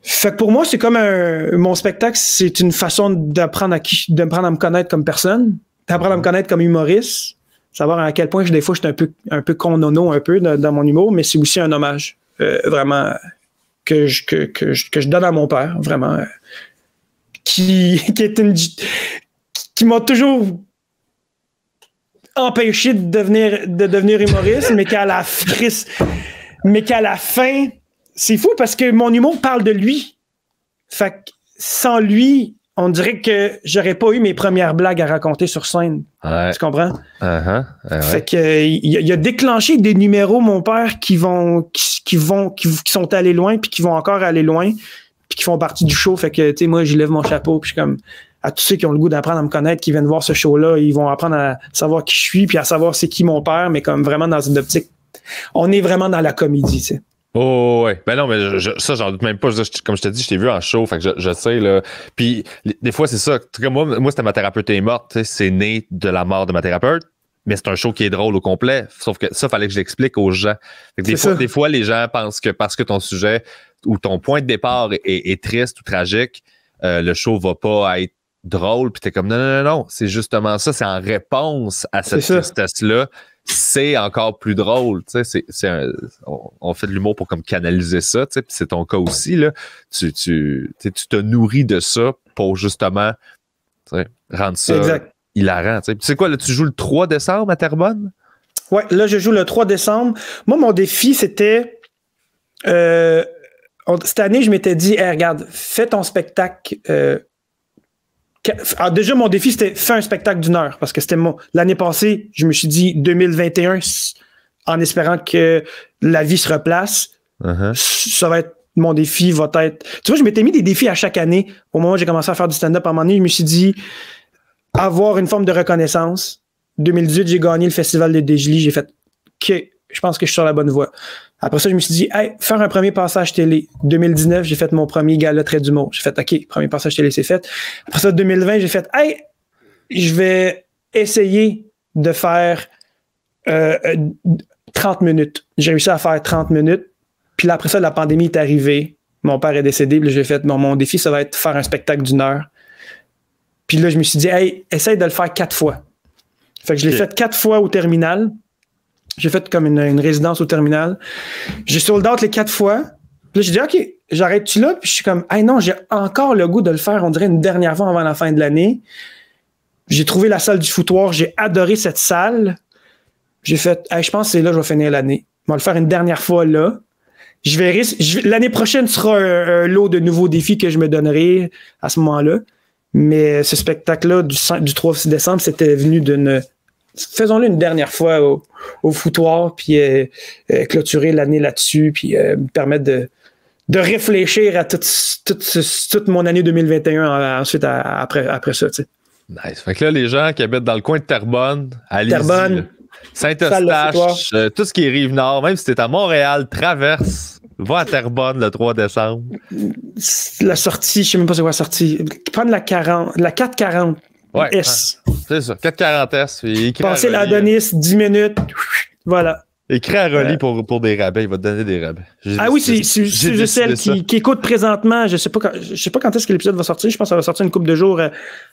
Fait que pour moi, c'est comme un, mon spectacle, c'est une façon d'apprendre à qui, d'apprendre à me connaître comme personne, d'apprendre à me connaître comme humoriste, savoir à quel point je, des fois, je suis un peu, un peu connono un peu dans, mon humour, mais c'est aussi un hommage, euh, vraiment, que je, que, que, que je donne à mon père, vraiment, euh, qui, qui est une, qui, m'a toujours empêché de devenir, de devenir humoriste, mais qu'à la triste, mais qu'à la fin, c'est fou parce que mon humour parle de lui. Fait que sans lui, on dirait que j'aurais pas eu mes premières blagues à raconter sur scène. Tu comprends? Uh-huh. Fait que euh, il, a déclenché des numéros, mon père, qui vont, qui, vont, qui, sont allés loin, puis qui vont encore aller loin, puis qui font partie du show. Fait que, tu sais, moi, je lève mon chapeau, puis je suis comme, à tous ceux qui ont le goût d'apprendre à me connaître, qui viennent voir ce show-là, ils vont apprendre à savoir qui je suis, puis à savoir c'est qui mon père, mais comme vraiment dans une optique. On est vraiment dans la comédie, tu sais. Oh ouais. Ben non, mais je, ça, j'en doute même pas. comme je t'ai dit, je t'ai vu en show, fait que je, sais, là. Puis des fois, c'est ça. Moi, moi c'était ma thérapeute est morte. C'est né de la mort de ma thérapeute. Mais c'est un show qui est drôle au complet. Sauf que ça, fallait que je l'explique aux gens. Des fois, les gens pensent que parce que ton sujet ou ton point de départ est, triste ou tragique, euh, le show va pas être drôle. Puis t'es comme non, non, non, non. C'est justement ça. C'est en réponse à cette tristesse-là c'est encore plus drôle. c'est, on, fait de l'humour pour comme canaliser ça, c'est ton cas aussi. Là. Tu, te nourris de ça pour justement tu sais, rendre ça exact. hilarant. Tu sais. quoi, tu joues le 3 décembre à Terrebonne? Oui, là, je joue le 3 décembre. Moi, mon défi, c'était. Euh, cette année, je m'étais dit, regarde, fais ton spectacle euh, ah, déjà, mon défi, c'était faire un spectacle d'une heure parce que c'était mon. L'année passée, je me suis dit 2021, en espérant que la vie se replace, uh-huh. ça va être. Mon défi va être. Tu vois, je m'étais mis des défis à chaque année. Au moment où j'ai commencé à faire du stand-up, à un moment je me suis dit avoir une forme de reconnaissance. 2018, j'ai gagné le festival de Dégely. J'ai fait que je pense que je suis sur la bonne voie. Après ça, je me suis dit, hey, faire un premier passage télé. 2019, j'ai fait mon premier gala Trait du mot. J'ai fait, OK, premier passage télé, c'est fait. Après ça, 2020, j'ai fait, hey, je vais essayer de faire 30 euh, euh, minutes. J'ai réussi à faire 30 minutes. Puis après ça, la pandémie est arrivée. Mon père est décédé. Puis j'ai fait, bon, mon défi, ça va être faire un spectacle d'une heure. Puis là, je me suis dit, hey, essaye de le faire quatre fois. Fait que je l'ai fait quatre fois au terminal. J'ai fait comme une, résidence au terminal. J'ai sold out les quatre fois. Puis là, j'ai dit, OK, j'arrête-tu là? Puis je suis comme, hey non, j'ai encore le goût de le faire, on dirait une dernière fois avant la fin de l'année. J'ai trouvé la salle du foutoir, j'ai adoré cette salle. J'ai fait, je pense que c'est là que je vais finir l'année. Je va le faire une dernière fois là. Je verrai. L'année prochaine sera un, lot de nouveaux défis que je me donnerai à ce moment-là. Mais ce spectacle-là du, du 3 décembre, c'était venu d'une faisons-le une dernière fois au, foutoir, puis euh, euh, clôturer l'année là-dessus, puis euh, me permettre de, de réfléchir à toute, toute, mon année 2021 ensuite après, après ça. Nice. Fait que là, les gens qui habitent dans le coin de Terrebonne, à Terrebonne, Saint-Eustache, tout ce qui est Rive-Nord, même si es à Montréal, traverse, va à Terrebonne le 3 décembre. La sortie, je ne sais même pas c'est quoi la sortie, prendre la, 40, la 440 Ouais, c'est ça. 4,40 S. à l'Adonis, 10 minutes. Voilà. Écris à Rolly pour, pour des rabais, il va te donner des rabais. Ah oui, c'est celle qui, écoute présentement. Je ne sais pas quand, je sais pas quand est-ce que l'épisode va sortir. Je pense que ça va sortir une couple de jours euh,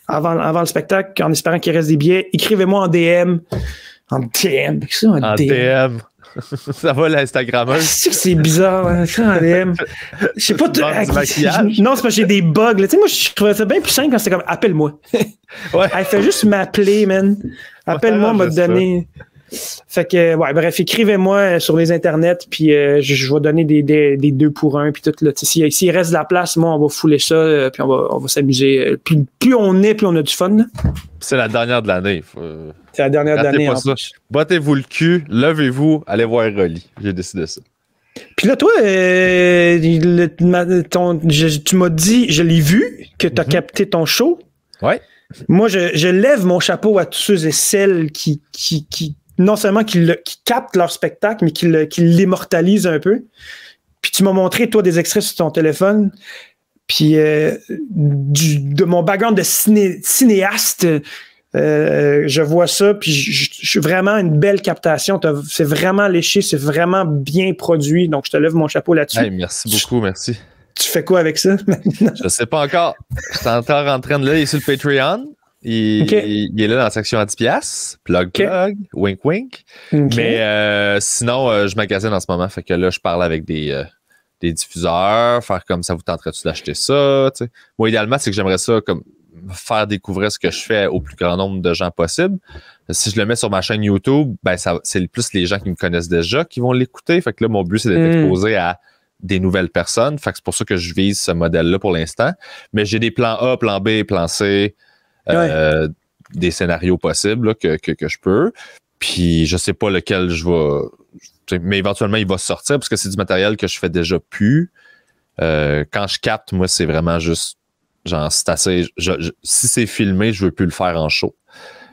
avant, avant le spectacle, en espérant qu'il reste des billets. Écrivez-moi en DM. En DM. en DM. ça va l'Instagram ah, C'est bizarre, hein, même. Je sais pas. tout. Euh, non, c'est pas j'ai des bugs. Tu sais, moi, je trouvais ça bien plus simple quand c'était comme appelle-moi. Elle fait juste m'appeler, man. Appelle-moi, m'a donné. Fait que, euh, ouais, bref, écrivez-moi euh, sur les internets, puis je, vais donner des, deux pour un, puis tout. S'il si reste de la place, moi, on va fouler ça, puis on va, s'amuser. Plus, plus, on est, plus on a du fun. C'est la dernière de l'année. Faut la dernière année. Battez-vous le cul, levez-vous, allez voir Rolly. J'ai décidé ça. Puis là, toi, euh, tu m'as dit, je l'ai vu, que tu as mhm. capté ton show. Ouais. Moi, je, lève mon chapeau à tous ceux et celles qui, qui, non seulement qui, captent leur spectacle, mais qui l'immortalisent un peu. Puis tu m'as montré, toi, des extraits sur ton téléphone. Puis euh, de mon background de cinéaste, euh, je vois ça, puis je, suis vraiment une belle captation. C'est vraiment léché, c'est vraiment bien produit. Donc, je te lève mon chapeau là-dessus. merci beaucoup, merci. Tu fais quoi avec ça Je ne sais pas encore. Je suis en train de là, il est sur le Patreon. Il, est là dans la section à 10$. Plug, plug, wink, wink. Mais euh, sinon, euh, je magasine en ce moment. Fait que là, je parle avec des, des diffuseurs, faire comme ça vous tenterez tu d'acheter ça. Moi, idéalement, c'est que j'aimerais ça comme faire découvrir ce que je fais au plus grand nombre de gens possible. Si je le mets sur ma chaîne YouTube, ben c'est plus les gens qui me connaissent déjà qui vont l'écouter. Fait que là, mon but, c'est d'être hmm. exposé à des nouvelles personnes. Fait que c'est pour ça que je vise ce modèle-là pour l'instant. Mais j'ai des plans A, plan B, plan C, euh, des scénarios possibles que, je peux. Puis je sais pas lequel je vais. Mais éventuellement, il va sortir parce que c'est du matériel que je fais déjà plus. Euh, quand je capte, moi, c'est vraiment juste Genre, c'est assez. si c'est filmé, je veux plus le faire en show.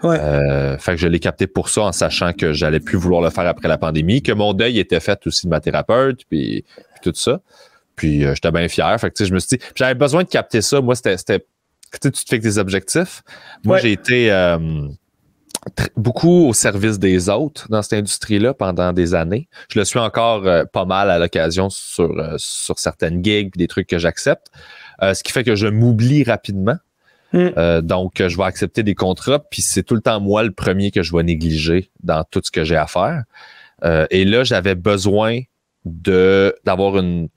Euh, fait que je l'ai capté pour ça en sachant que j'allais plus vouloir le faire après la pandémie, que mon deuil était fait aussi de ma thérapeute, puis, tout ça. Puis euh, j'étais bien fier. Fait que je me suis dit, j'avais besoin de capter ça. Moi, c'était. Tu te que des objectifs. Moi, j'ai été euh, beaucoup au service des autres dans cette industrie-là pendant des années. Je le suis encore pas mal à l'occasion sur, sur certaines gigs, des trucs que j'accepte. Euh, ce qui fait que je m'oublie rapidement. Hmm. Euh, donc, euh, je vais accepter des contrats, puis c'est tout le temps moi le premier que je vais négliger dans tout ce que j'ai à faire. et là, j'avais besoin de d'avoir une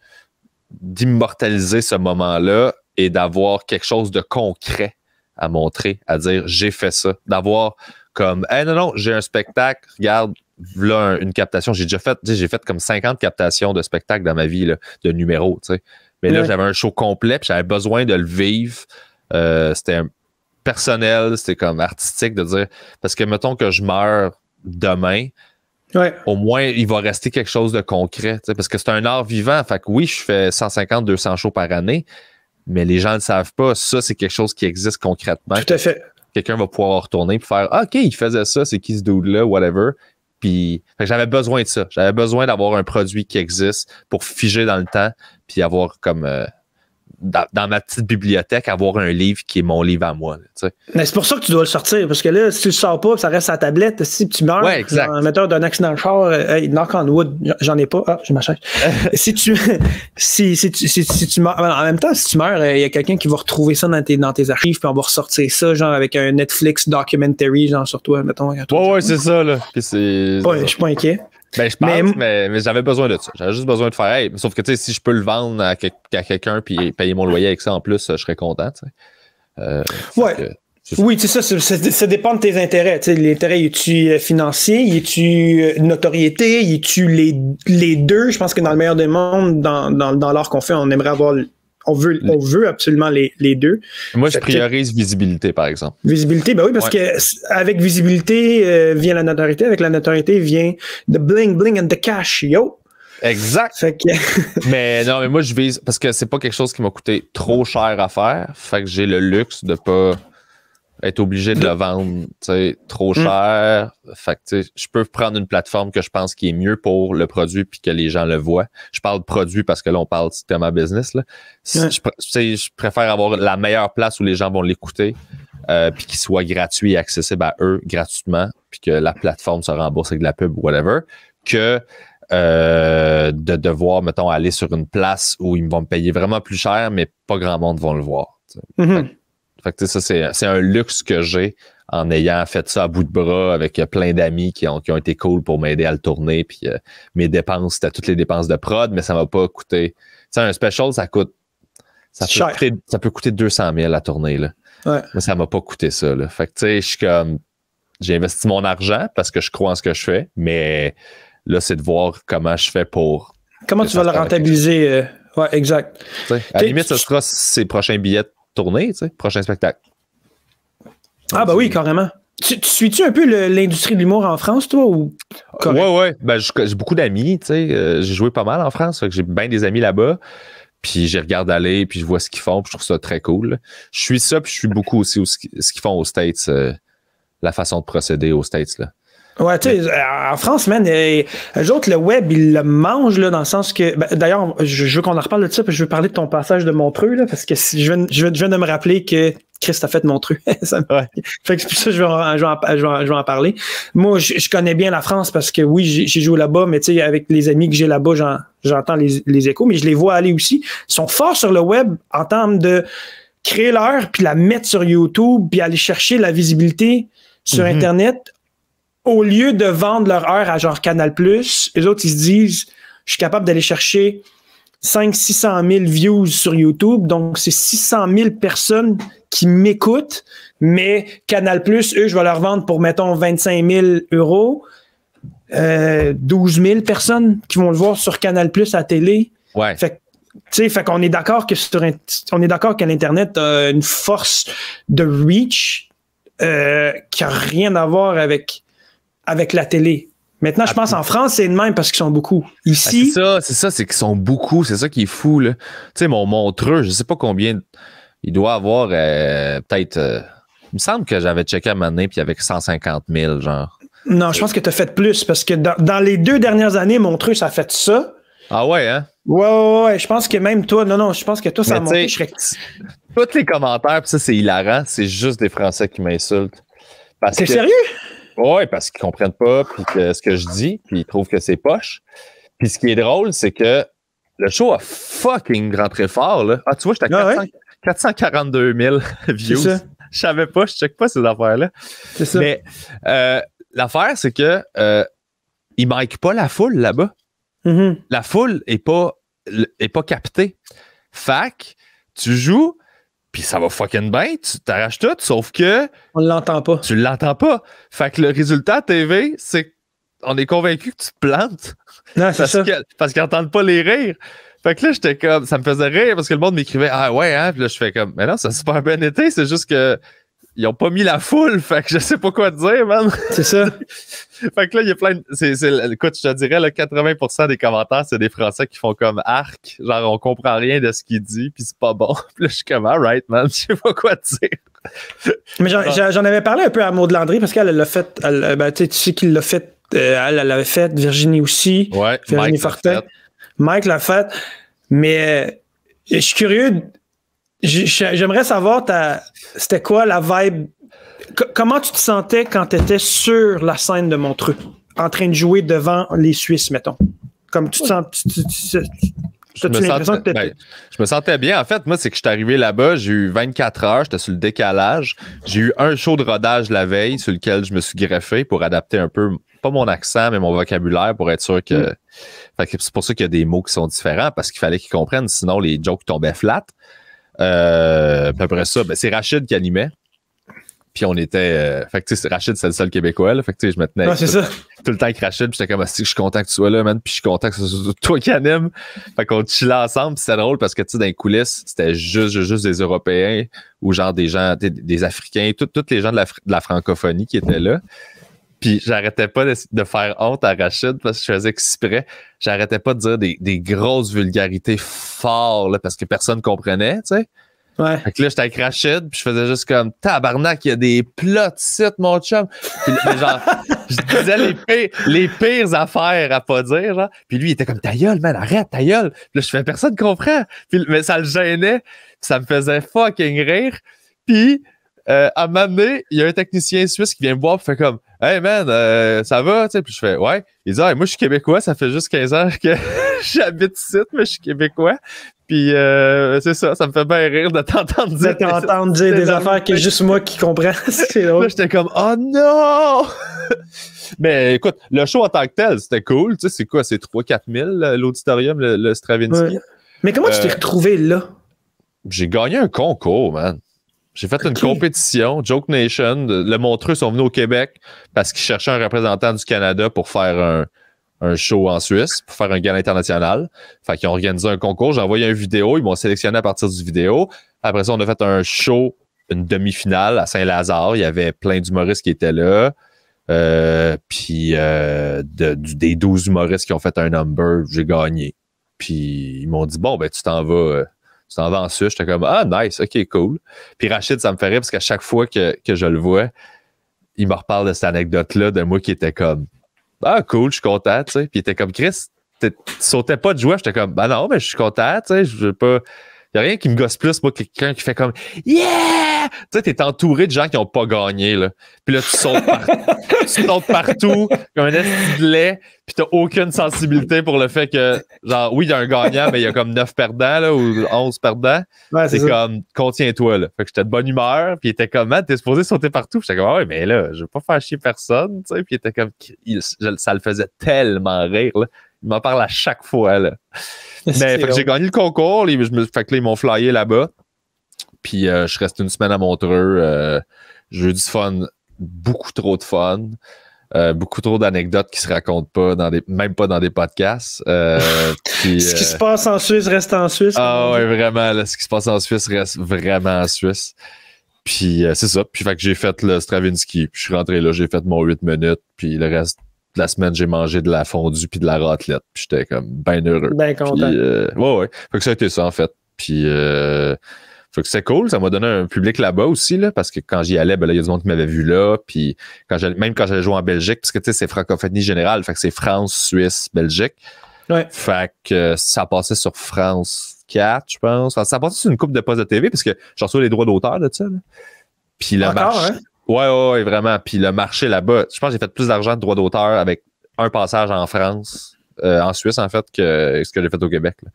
d'immortaliser ce moment-là et d'avoir quelque chose de concret à montrer, à dire j'ai fait ça, d'avoir comme hey, non non j'ai un spectacle, regarde là une captation, j'ai déjà fait j'ai fait comme 50 captations de spectacles dans ma vie de numéros, tu sais. Mais là, j'avais un show complet, puis j'avais besoin de le vivre. Euh, c'était personnel, c'était comme artistique de dire. Parce que mettons que je meurs demain, au moins, il va rester quelque chose de concret. Parce que c'est un art vivant. Fait que oui, je fais 150, 200 shows par année, mais les gens ne savent pas. Ça, c'est quelque chose qui existe concrètement. Tout à fait. Quelqu'un va pouvoir retourner et faire ah, OK, il faisait ça, c'est qui ce dude-là, whatever. Puis j'avais besoin de ça. J'avais besoin d'avoir un produit qui existe pour figer dans le temps, puis avoir comme euh, dans, ma petite bibliothèque, avoir un livre qui est mon livre à moi. sais mais c'est pour ça que tu dois le sortir, parce que là, si tu le sors pas, ça reste à la tablette. Si tu meurs, ouais, exact. en d'un accident de char, euh, hey, knock on wood, j'en ai pas, ah, j'ai ma si, tu, si, si, si, tu meurs, en même temps, si tu meurs, il euh, y a quelqu'un qui va retrouver ça dans tes, dans tes archives, puis on va ressortir ça, genre avec un Netflix documentary, genre sur toi, mettons. ouais, ouais, c'est ça, là. Puis c'est. Ouais, je suis pas inquiet. Ben, je pense, mais, mais, j'avais besoin de ça. J'avais juste besoin de faire, hey, sauf que, si je peux le vendre à, quelqu'un puis payer mon loyer avec ça en plus, je serais content, tu euh, ouais. oui, c'est ça, ça, dépend de tes intérêts. sais, l'intérêt, es-tu euh, financier, es-tu euh, notoriété, es-tu les, les deux? Je pense que dans le meilleur des mondes, dans, dans, dans l'art qu'on fait, on aimerait avoir on veut, on veut absolument les, deux. Moi, je priorise visibilité, par exemple. Visibilité, ben oui, parce que avec visibilité euh, vient la notoriété, avec la notoriété vient le bling bling and the cash, yo. Exact. mais non, mais moi, je vise parce que c'est pas quelque chose qui m'a coûté trop cher à faire. Fait que j'ai le luxe de pas être obligé de le vendre trop hmm. cher. Fait que, je peux prendre une plateforme que je pense qui est mieux pour le produit puis que les gens le voient. Je parle de produit parce que là, on parle de système business. Là. Je, je, préfère avoir la meilleure place où les gens vont l'écouter euh, puis qu'il soit gratuit et accessible à eux gratuitement puis que la plateforme se rembourse avec de la pub ou whatever que euh, de devoir, mettons, aller sur une place où ils vont me payer vraiment plus cher mais pas grand monde va le voir. Mm-hmm. Fait que c'est un luxe que j'ai en ayant fait ça à bout de bras avec euh, plein d'amis qui ont, qui ont été cool pour m'aider à le tourner. Puis euh, mes dépenses, c'était toutes les dépenses de prod, mais ça m'a pas coûté. Tu un special, ça coûte. Ça peut, coûter, 200 000 à tourner. Là. Mais ça m'a pas coûté ça. Là. Fait que tu sais, je comme. J'ai investi mon argent parce que je crois en ce que je fais, mais là, c'est de voir comment je fais pour. Comment tu vas le rentabiliser? Euh, exact. à la limite, ce sera ses prochains billets prochain spectacle. Ah, bah oui, carrément. Tu, suis-tu un peu l'industrie de l'humour en France, toi? Ou... Oui, oui. Ben, j'ai beaucoup d'amis, tu euh, j'ai joué pas mal en France, j'ai bien des amis là-bas. Puis j'ai regarde aller, puis je vois ce qu'ils font, puis je trouve ça très cool. Je suis ça, puis je suis beaucoup aussi ce qu'ils font aux States, euh, la façon de procéder aux States, là. Ouais, tu sais, euh, en France, man, et euh, autres, le web, il le mange là, dans le sens que. Ben, d'ailleurs, je, veux qu'on en reparle de ça, puis je veux parler de ton passage de Montreux, là, parce que je, viens, je, viens de me rappeler que Christ a fait Montreux. ça ouais. Fait que ça je vais, en, je, vais je, vais en, parler. Moi, je, connais bien la France parce que oui, j'ai joué là-bas, mais tu sais, avec les amis que j'ai là-bas, j'entends les, les, échos, mais je les vois aller aussi. Ils sont forts sur le web en termes de créer l'heure, puis la mettre sur YouTube, puis aller chercher la visibilité sur mm-hmm. Internet au lieu de vendre leur heure à genre Canal+, les autres, ils se disent, je suis capable d'aller chercher 5 600 000 views sur YouTube. Donc, c'est 600 000 personnes qui m'écoutent, mais Canal+, eux, je vais leur vendre pour, mettons, 25 000 euros. 12 euh, 000 personnes qui vont le voir sur Canal+, à télé. Ouais. Fait tu fait qu'on est d'accord que sur, on est d'accord qu'à l'internet a une force de reach euh, qui a rien à voir avec avec la télé. Maintenant, je pense ah, en France, c'est de même parce qu'ils sont beaucoup. Ah, Ici. c'est ça, c'est ça, c'est qu'ils sont beaucoup. C'est ça qui est fou, Tu sais, mon montreux, je ne sais pas combien. Il doit avoir euh, peut-être. Euh, il me semble que j'avais checké à année puis avec y avait 150 000, genre. Non, je pense que tu as fait plus parce que dans, les deux dernières années, Montreux, ça a fait ça. Ah ouais, hein? Ouais, ouais, ouais. Je pense que même toi, non, non, je pense que toi, ça a monté. Tous les commentaires, puis ça, c'est hilarant. C'est juste des Français qui m'insultent. T'es sérieux? Oui, parce qu'ils ne comprennent pas ce que je dis, puis ils trouvent que c'est poche. Puis ce qui est drôle, c'est que le show a fucking rentré fort. Là. Ah, tu vois, j'étais à 442 ah, 000 views. Je savais pas, je ne check pas ces affaires-là. C'est ça. Mais euh, l'affaire, c'est que euh, ils ne pas la foule là-bas. Mm-hmm. La foule n'est pas, est pas captée. Fac, tu joues, ça va fucking bien, tu t'arraches tout, sauf que. On l'entend pas. Tu l'entends pas. Fait que le résultat TV, c'est on est convaincu que tu te plantes. Non, c'est ça. parce qu'ils n'entendent pas les rires. Fait que là, j'étais comme, ça me faisait rire parce que le monde m'écrivait, ah ouais, hein, puis là, je fais comme, mais non, ça pas super bon été, c'est juste que ils ont pas mis la foule, fait que je sais pas quoi dire, man. C'est ça. fait que là, il y a plein de. écoute, je te dirais, là, 80% des commentaires, c'est des Français qui font comme arc, genre on comprend rien de ce qu'il dit, puis c'est pas bon. Puis là, je suis comme, alright, man, je sais pas quoi te dire. Mais j'en, avais parlé un peu à Maud Landry parce qu'elle l'a fait. Euh, ben, tu sais qu'il l'a fait. Euh, elle, l'avait fait, Virginie aussi. Oui, Virginie Mike Fortin. Mike l'a fait. Mais euh, je suis curieux J'aimerais savoir, c'était quoi la vibe? comment tu te sentais quand tu étais sur la scène de Montreux, en train de jouer devant les Suisses, mettons? Comme tu te sens. Tu, je me, sentais, ben, je me sentais bien. En fait, moi, c'est que je suis arrivé là-bas, j'ai eu 24 heures, j'étais sur le décalage. J'ai eu un show de rodage la veille sur lequel je me suis greffé pour adapter un peu, pas mon accent, mais mon vocabulaire pour être sûr que. Mm. c'est pour ça qu'il y a des mots qui sont différents parce qu'il fallait qu'ils comprennent, sinon les jokes tombaient flat. Euh, puis après ça, ben, c'est Rachid qui animait. Puis on était. Euh, fait que, tu sais Rachid, c'est le seul Québécois, là. Fait que, tu je me tenais. tout, le temps avec Rachid, puis j'étais comme, ah, je suis content que tu sois là, man. Puis je suis que ce toi qui anime. Fait qu'on chillait ensemble, puis c'était drôle parce que, tu sais, dans les coulisses, c'était juste, juste, des Européens ou genre des gens, des, Africains, tous les gens de la francophonie qui étaient là. Puis j'arrêtais pas de, faire honte à Rachid parce que je faisais exprès. J'arrêtais pas de dire des, des grosses vulgarités fortes parce que personne comprenait, tu sais. Ouais. Fait que là, j'étais avec Rachid, puis je faisais juste comme tabarnak, il y a des plots sites, mon chum. Puis, genre, je disais les pires, les pires affaires à pas dire, genre. Puis lui, il était comme ta gueule, man, arrête, ta gueule. Puis là, je fais personne comprend. Puis, mais ça le gênait, ça me faisait fucking rire. Puis euh, à donné, il y a un technicien suisse qui vient me voir et fait comme Hey man, euh, ça va? puis je fais Ouais. Il dit Moi, je suis québécois, ça fait juste 15 ans que j'habite ici, mais je suis québécois. Puis euh, c'est ça, ça me fait bien rire de t'entendre dire. De t'entendre dire des, affaires que juste moi qui comprends. Là, j'étais comme Oh non! mais écoute, le show en tant que tel, c'était cool. Tu sais, c'est quoi? C'est 3-4 000 euh, l'auditorium, le, Stravinsky. Mais comment tu t'es retrouvé là? J'ai gagné un concours, man. J'ai fait une compétition, Joke Nation. Le Montreux sont venus au Québec parce qu'ils cherchaient un représentant du Canada pour faire un, show en Suisse, pour faire un gala international. Fait qu'ils ont organisé un concours. J'ai envoyé une vidéo. Ils m'ont sélectionné à partir du vidéo. Après ça, on a fait un show, une demi-finale à Saint-Lazare. Il y avait plein d'humoristes qui étaient là. Euh, puis euh, des 12 humoristes qui ont fait un number, j'ai gagné. Puis ils m'ont dit Bon, ben, tu t'en vas euh, tu t'en vas en J'étais comme, ah, nice, ok, cool. Puis Rachid, ça me ferait parce qu'à chaque fois que, je le vois, il me reparle de cette anecdote-là de moi qui était comme, ah, cool, je suis content, tu sais. Puis il était comme, Chris, tu sautais pas de joie. J'étais comme, ah non, mais je suis content, tu sais, je veux pas. Il n'y a rien qui me gosse plus, moi, que quelqu'un qui fait comme Yeah! Tu sais, t'es entouré de gens qui n'ont pas gagné, là. Puis là, tu sautes, tu partout, comme un lait, puis t'as aucune sensibilité pour le fait que, genre, oui, il y a un gagnant, mais il y a comme 9 perdants, là, ou 11 perdants. c'est comme, contiens-toi, là. Fait que j'étais de bonne humeur, puis il était comme, man, t'es supposé sauter partout. J'étais comme, ah, ouais, mais là, je veux pas faire personne, tu sais. Puis il était comme, ça le faisait tellement rire, Il m'en parle à chaque fois, là. Mais j'ai gagné le concours. je me, fait que ils m'ont flyé là-bas. Puis euh, je reste une semaine à Montreux. je euh, j'ai eu du fun, beaucoup trop de fun. Euh, beaucoup trop d'anecdotes qui se racontent pas dans des, même pas dans des podcasts. ce qui se passe en Suisse reste en Suisse. Ah ouais, vraiment. ce qui se passe en Suisse reste vraiment en Suisse. Puis c'est ça. Puis fait que j'ai fait le Stravinsky. Puis je suis rentré là, j'ai fait mon 8 minutes. Puis le reste, la semaine, j'ai mangé de la fondue puis de la raclette. Puis j'étais comme bien heureux. Bien content. Euh, ouais, Fait que ça a été ça, en fait. Puis, euh, fait que c'est cool. Ça m'a donné un public là-bas aussi, là, parce que quand j'y allais, ben il y a du monde qui m'avait vu là. Puis, quand même quand j'allais jouer en Belgique, parce que, tu sais, c'est francophonie générale. Fait que c'est France, Suisse, Belgique. Ouais. Fait que euh, ça passait sur France 4, je pense. ça passait sur une coupe de postes de TV, parce que j'en reçois les droits d'auteur de ça, Puis la Encore, Ouais, ouais, vraiment. Puis le marché là-bas, je pense que j'ai fait plus d'argent de droits d'auteur avec un passage en France, euh, en Suisse, en fait, que ce que j'ai fait au Québec. Là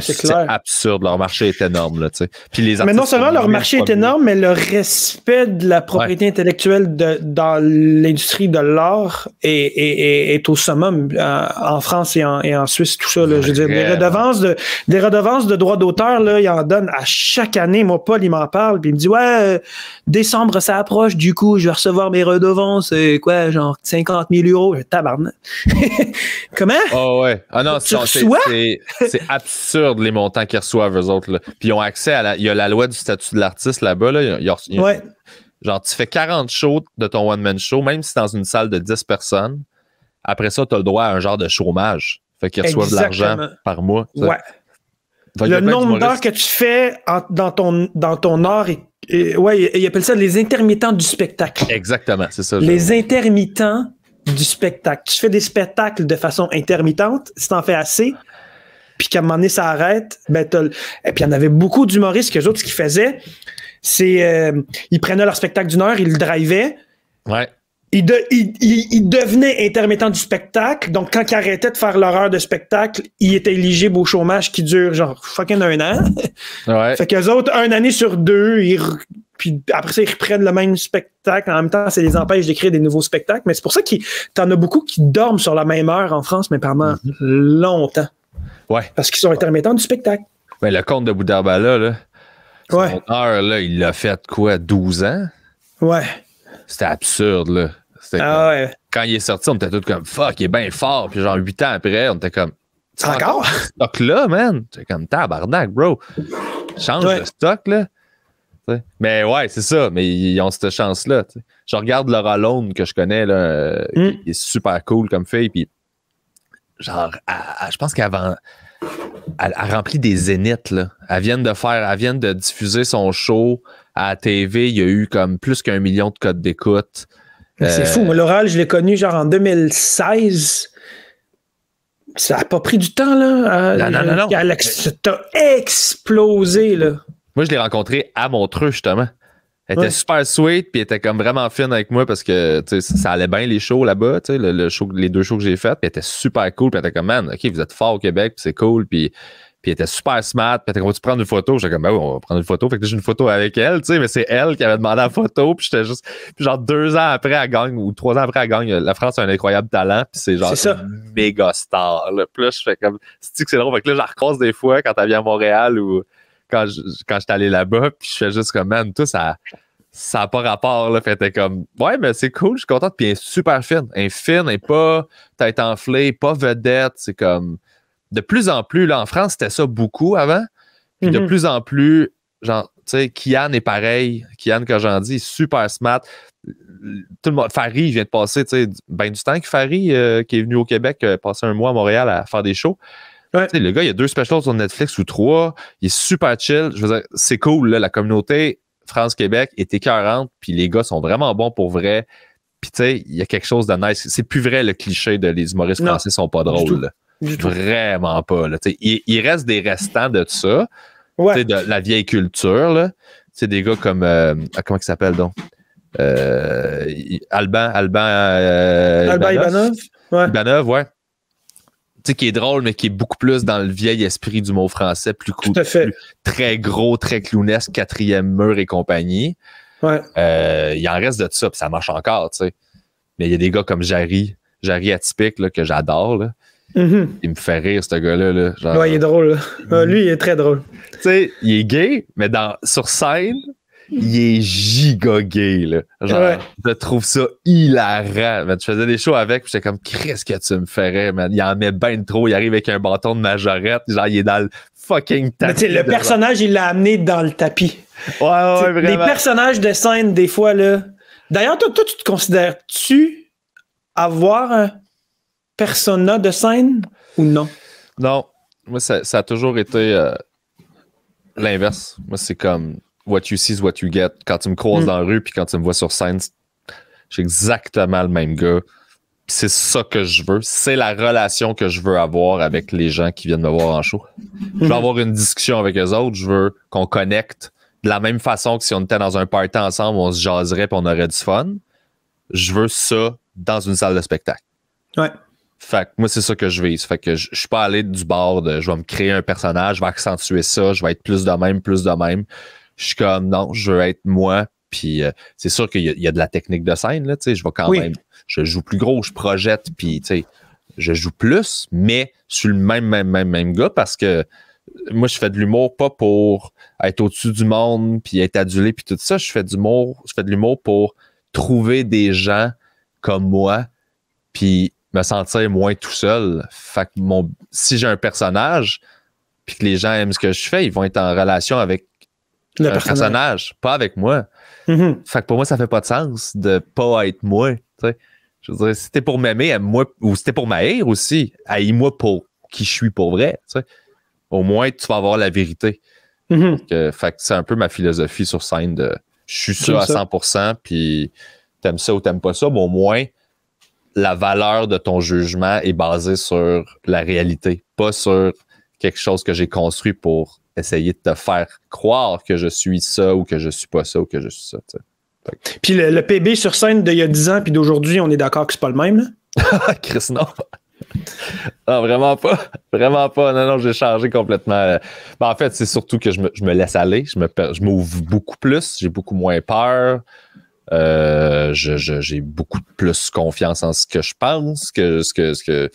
c'est absurde. Leur marché est énorme. Là, Puis les mais non seulement leur marché est énorme, mais le respect de la propriété intellectuelle de, dans l'industrie de l'art est, est, au summum euh, en France et en, et en, Suisse, tout ça. Là, je veux dire, des redevances de, des redevances de droits d'auteur, là, il en donne à chaque année. Moi, Paul, il m'en parle. Puis il me dit Ouais, euh, décembre, ça approche. Du coup, je vais recevoir mes redevances. C'est euh, quoi, genre 50 000 euros? Tabarnak. Comment? Oh, ouais. Ah non, c'est absurde de les montants qu'ils reçoivent, eux autres. Puis ils ont accès à la. Il y a la loi du statut de l'artiste là-bas. Genre, tu fais 40 shows de ton one-man show, même si dans une salle de 10 personnes. Après ça, tu as le droit à un genre de chômage. Fait qu'ils reçoivent de l'argent par mois. le nombre d'heures que tu fais dans, ton, dans ton art ouais, ils appellent ça les intermittents du spectacle. Exactement, c'est ça. Les intermittents du spectacle. Tu fais des spectacles de façon intermittente, si t'en fais assez, puis qu'à un moment donné, ça arrête, ben, et puis il y en avait beaucoup d'humoristes que les autres, ce qu'ils faisaient, c'est euh, ils prenaient leur spectacle d'une heure, ils le drivaient. Ils, devenaient intermittents du spectacle. Donc, quand ils arrêtaient de faire leur heure de spectacle, ils étaient éligibles au chômage qui dure genre fucking un an. Ouais. fait qu'eux autres, un année sur deux, puis après ça, ils reprennent le même spectacle. En même temps, ça les empêche d'écrire des nouveaux spectacles. Mais c'est pour ça que en a beaucoup qui dorment sur la même heure en France, mais pendant mm-hmm. longtemps. Ouais. Parce qu'ils sont intermittents du spectacle. Mais ben, le comte de Boudarbala, là, son heure, là, il l'a fait quoi, 12 ans? Ouais. C'était absurde, là. Ah, ouais. Quand il est sorti, on était tous comme fuck, il est bien fort. Puis genre 8 ans après, on était comme. Encore? stock là, man. C'est comme tabarnak, bro. Change de stock, là. Mais ouais, c'est ça. Mais ils ont cette chance-là. Je regarde Laura Lone que je connais, là, hmm. qui est super cool comme fille. Puis genre, je pense qu'avant. Elle, rempli remplit des zéniths. Là. Elle vient de faire, vient de diffuser son show à TV. Il y a eu comme plus qu'un million de codes d'écoute. C'est euh, fou. l'oral, je l'ai connu genre en 2016. Ça n'a pas pris du temps, là. non, non, non, non. a explosé, Moi, je l'ai rencontré à Montreux, justement. Elle était super sweet, puis elle était comme vraiment fine avec moi parce que ça allait bien les shows là-bas, le, le show, les deux shows que j'ai faites, puis elle était super cool, puis elle était comme Man, ok, vous êtes fort au Québec, puis c'est cool, puis elle était super smart. Puis elle était comme, tu prendre une photo? J'étais comme, ben oui, on va prendre une photo. Fait que j'ai une photo avec elle, tu sais, mais c'est elle qui avait demandé la photo. Puis j'étais juste, puis genre deux ans après, à gagne, ou trois ans après, à gagne. La France a un incroyable talent, puis c'est genre ça méga star. Là. Puis là, je fais comme, cest que c'est drôle? Fait que là, je la des fois quand elle vient à Montréal ou quand j'étais allé là-bas, puis je fais juste comme, man, tout ça ça n'a pas rapport. Là. Fait t'es comme, ouais, mais c'est cool, je suis contente. Puis elle est super fine. Elle est fine, elle pas tête enflée, pas vedette. C'est comme, de plus en plus, là, en France, c'était ça beaucoup avant. Puis de mhm. plus en plus, genre, tu sais, Kian est pareil. Kian, quand j'en dis, super smart. Tout le monde, Farid vient de passer, tu sais, ben du temps que Farry, euh, qui est venu au Québec, euh, passer un mois à Montréal à faire des shows. Le gars, il y a deux specials sur Netflix ou trois. Il est super chill. Je veux dire, c'est cool. la communauté France-Québec est écœurante. Puis les gars sont vraiment bons pour vrai. Puis tu sais, il y a quelque chose de nice. C'est plus vrai le cliché de les humoristes français sont pas drôles. Vraiment pas. Il, reste des restants de ça. Ouais. De la vieille culture. Là. des gars comme. Euh, ah, comment il s'appelle donc? Euh, Alban, Alban, euh, Alban ouais sais, qui est drôle, mais qui est beaucoup plus dans le vieil esprit du mot français, plus, Tout très gros, très clownesque, quatrième mur et compagnie. Ouais. Euh, il en reste de ça, ça marche encore, tu sais. Mais il y a des gars comme Jarry, Jarry atypique, là, que j'adore, mm-hmm. Il me fait rire, ce gars-là. Là, ouais, il est drôle. Mm-hmm. lui, il est très drôle. Tu sais, il est gay, mais dans, sur scène, il est giga là. Genre, je trouve ça hilarant, Tu faisais des shows avec, j'étais comme, qu'est-ce que tu me ferais, man? Il en met bien trop, il arrive avec un bâton de majorette, genre, il est dans le fucking tapis. Mais le personnage, il l'a amené dans le tapis. Ouais, ouais, Les personnages de scène, des fois, là. D'ailleurs, toi, toi, tu te considères-tu avoir un persona de scène ou non? Non. Moi, ça, a toujours été euh, l'inverse. Moi, c'est comme what you see is what you get. Quand tu me croises mm. dans la rue, puis quand tu me vois sur scène, j'ai exactement le même gars. C'est ça que je veux. C'est la relation que je veux avoir avec les gens qui viennent me voir en show. Je veux mm. avoir une discussion avec eux autres. Je veux qu'on connecte de la même façon que si on était dans un party ensemble, on se jaserait et on aurait du fun. Je veux ça dans une salle de spectacle. Ouais. Fait que moi, c'est ça que je vise. Fait que je, je suis pas allé du bord de je vais me créer un personnage, je vais accentuer ça, je vais être plus de même, plus de même je suis comme non, je veux être moi. Puis euh, c'est sûr qu'il y, a de la technique de scène, là, tu sais, je vais quand même, je joue plus gros, je projette, puis tu sais, je joue plus, mais je suis le même, même, même, même gars parce que euh, moi, je fais de l'humour pas pour être au-dessus du monde, puis être adulé, puis tout ça. Je fais, je fais de l'humour pour trouver des gens comme moi, puis me sentir moins tout seul. Fait si j'ai un personnage, puis que les gens aiment ce que je fais, ils vont être en relation avec le personnage. pas avec moi. Mm-hmm. Fait que pour moi, ça fait pas de sens de pas être moi. Je veux dire, si t'es pour m'aimer, moi ou si t'es pour m'aïr aussi, haïs-moi pour qui je suis pour vrai. Au moins, tu vas avoir la vérité. Mm-hmm. fait que c'est un peu ma philosophie sur scène de je suis ça à 100%, puis t'aimes ça ou t'aimes pas ça, mais au moins, la valeur de ton jugement est basée sur la réalité, pas sur quelque chose que j'ai construit pour essayer de te faire croire que je suis ça ou que je suis pas ça ou que je suis ça. Puis le, PB sur scène d'il y a 10 ans puis d'aujourd'hui, on est d'accord que c'est pas le même, Chris, non. non, vraiment pas. Vraiment pas. Non, non, j'ai changé complètement. Ben, en fait, c'est surtout que je me, laisse aller. Je, me, m'ouvre beaucoup plus. J'ai beaucoup moins peur. Euh, j'ai beaucoup plus confiance en ce que je pense que ce que, ce que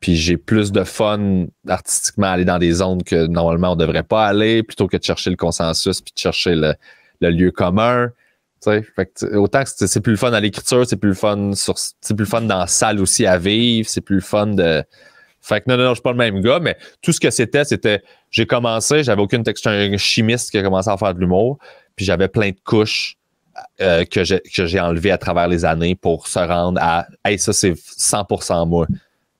puis j'ai plus de fun artistiquement aller dans des zones que normalement on devrait pas aller, plutôt que de chercher le consensus puis de chercher le, lieu commun. Fait que, autant que c'est plus le fun à l'écriture, c'est plus le fun sur c'est plus le fun dans la salle aussi à vivre, c'est plus le fun de. Fait que non, non, non, je suis pas le même gars, mais tout ce que c'était, c'était. J'ai commencé, j'avais aucune texture, un chimiste qui a commencé à faire de l'humour, puis j'avais plein de couches euh, que j'ai enlevées à travers les années pour se rendre à Hey, ça, c'est 100% moi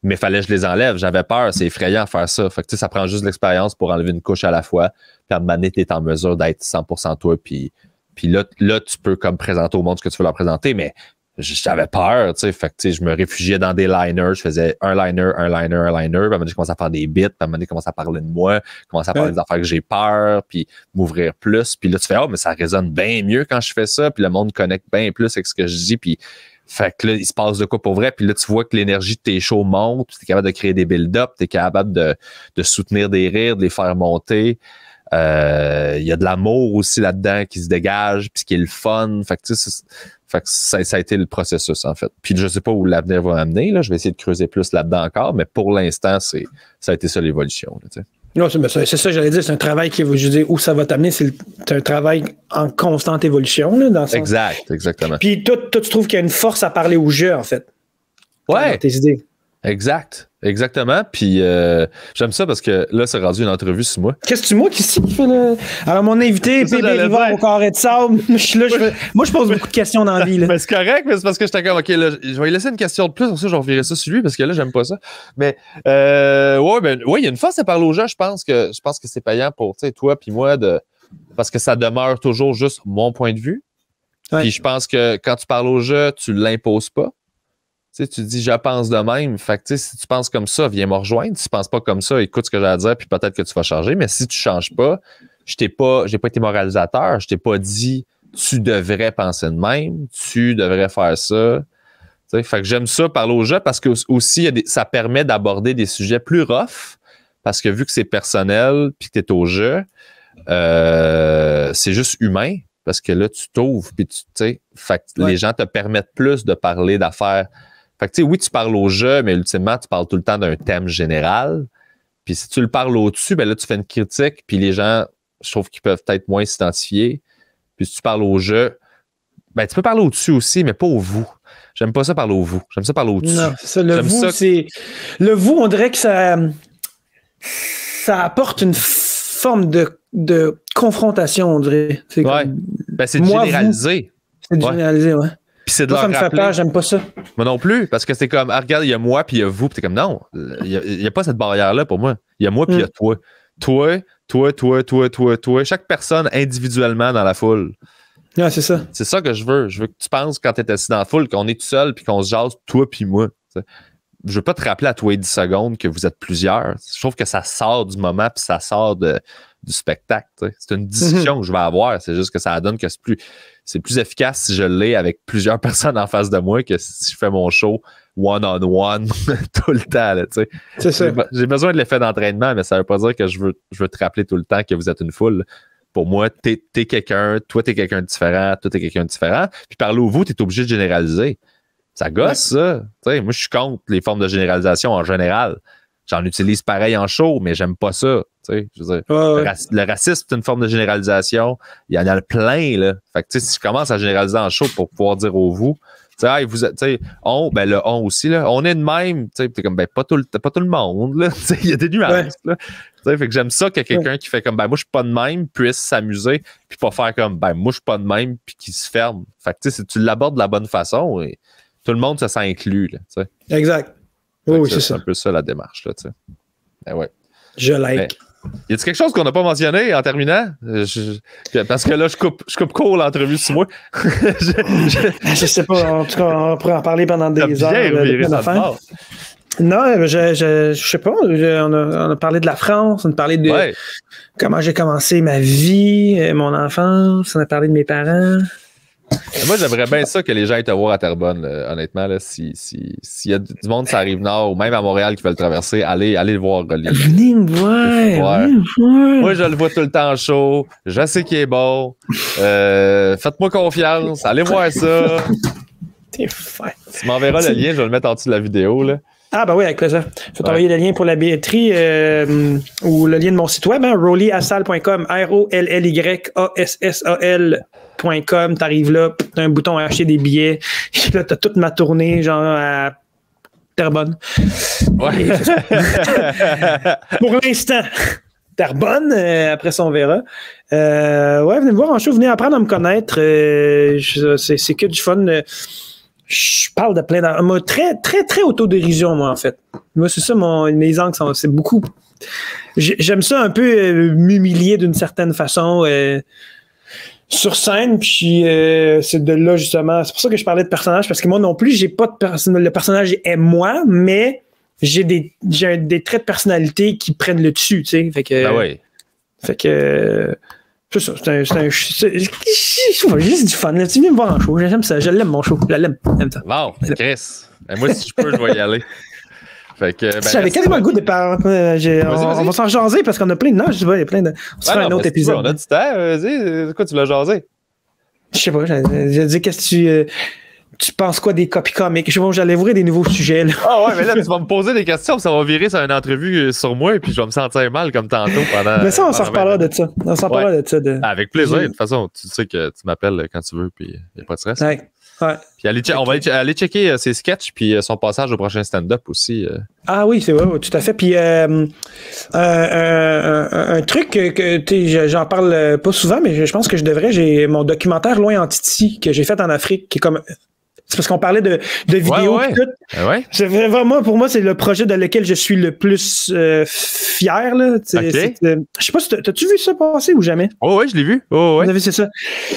mais fallait que je les enlève. J'avais peur, c'est effrayant de faire ça. Fait que, ça prend juste l'expérience pour enlever une couche à la fois. Puis à un tu es en mesure d'être 100% toi. Puis, puis là, tu peux comme présenter au monde ce que tu veux leur présenter, mais j'avais peur, tu je me réfugiais dans des liners. Je faisais un liner, un liner, un liner. Puis à un je commençais à faire des bits. Puis à un moment donné, je à parler de moi. Je commençais à parler des affaires que j'ai peur. Puis m'ouvrir plus. Puis là, tu fais, oh, mais ça résonne bien mieux quand je fais ça. Puis le monde connecte bien plus avec ce que je dis. Puis fait que là, il se passe de quoi pour vrai. Puis là, tu vois que l'énergie de tes shows monte. Tu es capable de créer des build-up. Tu es capable de, de, soutenir des rires, de les faire monter. Il euh, y a de l'amour aussi là-dedans qui se dégage, puis qui est le fun. Fait que, tu sais, ça, ça, a été le processus, en fait. Puis je sais pas où l'avenir va m'amener. Là. Je vais essayer de creuser plus là-dedans encore, mais pour l'instant, c'est, ça a été ça l'évolution c'est ça, j'allais dire, c'est un travail qui, je dire, où ça va t'amener, c'est un travail en constante évolution. Là, dans exact, exactement. Puis toi, tu trouves qu'il y a une force à parler au jeu, en fait. Ouais. tes idées. Exact, exactement. Puis euh, j'aime ça parce que là, c'est rendu une entrevue sur moi. Qu'est-ce que tu moi qui fait là Alors, mon invité, Bébé Rivard au carré de sable, je suis là, moi, je pose beaucoup de questions dans la vie. Là. Mais c'est correct, mais c'est parce que je comme, OK, là, je vais lui laisser une question de plus, pour ça, je reverrai ça sur lui parce que là, j'aime pas ça. Mais euh, ouais, ben, ouais, il y a une force à parler aux gens, je pense que je pense que c'est payant pour toi puis moi de parce que ça demeure toujours juste mon point de vue. Puis je pense que quand tu parles au jeu, tu l'imposes pas. Tu, dis je pense de même. Fait tu si tu penses comme ça, viens me rejoindre. Si tu ne penses pas comme ça, écoute ce que j'ai à dire, puis peut-être que tu vas changer. Mais si tu ne changes pas, je n'ai pas, pas été moralisateur, je t'ai pas dit tu devrais penser de même, tu devrais faire ça. fait que j'aime ça parler au jeu parce que aussi, ça permet d'aborder des sujets plus rough parce que vu que c'est personnel puis que tu es au jeu, euh, c'est juste humain parce que là, tu t'ouvres puis tu les gens te permettent plus de parler d'affaires fait oui, tu parles au jeu, mais ultimement, tu parles tout le temps d'un thème général. Puis si tu le parles au-dessus, ben là, tu fais une critique, puis les gens, je trouve qu'ils peuvent peut-être moins s'identifier. Puis si tu parles au jeu, ben tu peux parler au-dessus aussi, mais pas au vous. J'aime pas ça parler au vous. J'aime ça parler au-dessus. le vous, c'est. Le vous, on dirait que ça. Ça apporte une forme de, confrontation, on dirait. C'est ouais. Ben, c'est généralisé. C'est ouais moi, ça me fait peur, j'aime pas ça. Moi non plus, parce que c'est comme, ah, regarde, il y a moi, puis il y a vous, puis t'es comme, non, il n'y a, pas cette barrière-là pour moi. Il y a moi, puis il y a mm. toi. Toi, toi, toi, toi, toi, toi. Chaque personne individuellement dans la foule. Ouais, c'est ça. C'est ça que je veux. Je veux que tu penses quand t'es assis dans la foule qu'on est tout seul, puis qu'on se jase, toi, puis moi. Je veux pas te rappeler à toi et 10 secondes que vous êtes plusieurs. Je trouve que ça sort du moment, puis ça sort de du spectacle. C'est une discussion que je vais avoir. C'est juste que ça donne que c'est plus, plus efficace si je l'ai avec plusieurs personnes en face de moi que si je fais mon show one-on-one tout le temps. J'ai besoin de l'effet d'entraînement, mais ça ne veut pas dire que je veux, te rappeler tout le temps que vous êtes une foule pour moi, tu es, quelqu'un, toi, tu es quelqu'un de différent, toi, tu es quelqu'un de différent. Puis par au vous, tu obligé de généraliser. Ça gosse, ça. moi, je suis contre les formes de généralisation en général j'en utilise pareil en show, mais j'aime pas ça. le racisme, c'est une forme de généralisation. Il y en a plein, là. Fait que, tu si je commence à généraliser en show pour pouvoir dire au vous, on, ben le on aussi, là, on est de même, tu sais, comme, ben, pas tout, pas tout le monde, il y a des nuances, là. Tu sais, fait que j'aime ça que quelqu'un qui fait comme, ben moi je suis pas de même, puisse s'amuser, puis pas faire comme, ben moi je suis pas de même, puis qui se ferme. Fait que, tu si tu l'abordes de la bonne façon, et tout le monde se sent Exact c'est un peu ça la démarche. Là, ben Je like. Ben, y a-t-il quelque chose qu'on n'a pas mentionné en terminant? Euh, parce que là, je coupe, je coupe court l'entrevue sur moi. Ben, je, sais pas, en tout cas, on pourrait en parler pendant des heures. Euh, non, euh, je, je, sais pas. On a, parlé de la France, on a parlé de comment j'ai commencé ma vie, mon enfance, on a parlé de mes parents. Euh, moi, j'aimerais bien ça que les gens aient te voir à Terrebonne, euh, honnêtement. S'il y a du monde ça arrive nord ou même à Montréal qui veulent traverser, allez, le voir. Rolly. Venez me voir, Moi, je le vois tout le temps chaud. Je sais qu'il est bon. Euh, faites-moi confiance. Allez voir ça. T'es fait. Tu m'enverras le lien. Je vais le mettre en dessous de la vidéo. Là. Ah, ben oui, avec plaisir. Je vais t'envoyer le lien pour la billetterie ou le lien de mon site web, hein, rollyassal.com, R-O-L-L-Y-A-S-S-A-L. -S s s a l tu t'arrives là, t'as un bouton à acheter des billets, et là, t'as toute ma tournée, genre à Terrebonne. Ouais. Pour l'instant. Terrebonne. Euh, après ça, on verra. Euh, ouais, venez me voir en show, venez apprendre à me connaître. Euh, c'est que du fun. Je parle de plein d'angles. Très, très, très autodérision, moi, en fait. Moi, c'est ça, mon, mes angles, c'est beaucoup. J'aime ça un peu m'humilier d'une certaine façon sur scène, puis euh, c'est de là justement. C'est pour ça que je parlais de personnage, parce que moi non plus, j'ai pas de personnage. Le personnage est moi, mais j'ai des, j'ai des traits de personnalité qui prennent le dessus, tu sais. Fait que. Ah ouais. Fait que. C'est ça, c'est un. C'est juste du fun. Tu viens me voir en show, j'aime ça, je l'aime mon show, je l'aime. Wow, Chris. Ben, moi, si je peux, je vais y aller. Fait que, ben, J'avais quasiment le goût de parler. Euh, on, va s'en jaser parce qu'on a plein de noms. Je il y a plein de. On se ah un autre épisode. on a du temps. Vas-y, quoi, tu l'as jasé? Je sais pas. J'ai dit, qu'est-ce que tu. Euh, tu penses quoi des copies comics? Je vais j'allais ouvrir des nouveaux sujets. Là. Ah ouais, mais là, tu vas me poser des questions, ça va virer sur une entrevue euh, sur moi, puis je vais me sentir mal comme tantôt pendant. Mais ça, on s'en reparlera de ça. On s'en de ça. Avec plaisir. De toute façon, tu sais que tu m'appelles quand tu veux, puis il n'y a pas de stress on va aller, checker euh, ses sketchs puis euh, son passage au prochain stand-up aussi. Euh. Ah oui, c'est vrai, tout à fait. Puis un truc que j'en parle pas souvent, mais je pense que je devrais, j'ai mon documentaire Loin en Titi que j'ai fait en Afrique, qui est comme c'est parce qu'on parlait de, de vidéos ben C'est vraiment pour moi, c'est le projet dans lequel je suis le plus euh, fier. Là. Okay. je sais pas si t'as-tu vu ça passer ou jamais? Oh oui, je l'ai vu. Oh, ouais. c'est ça.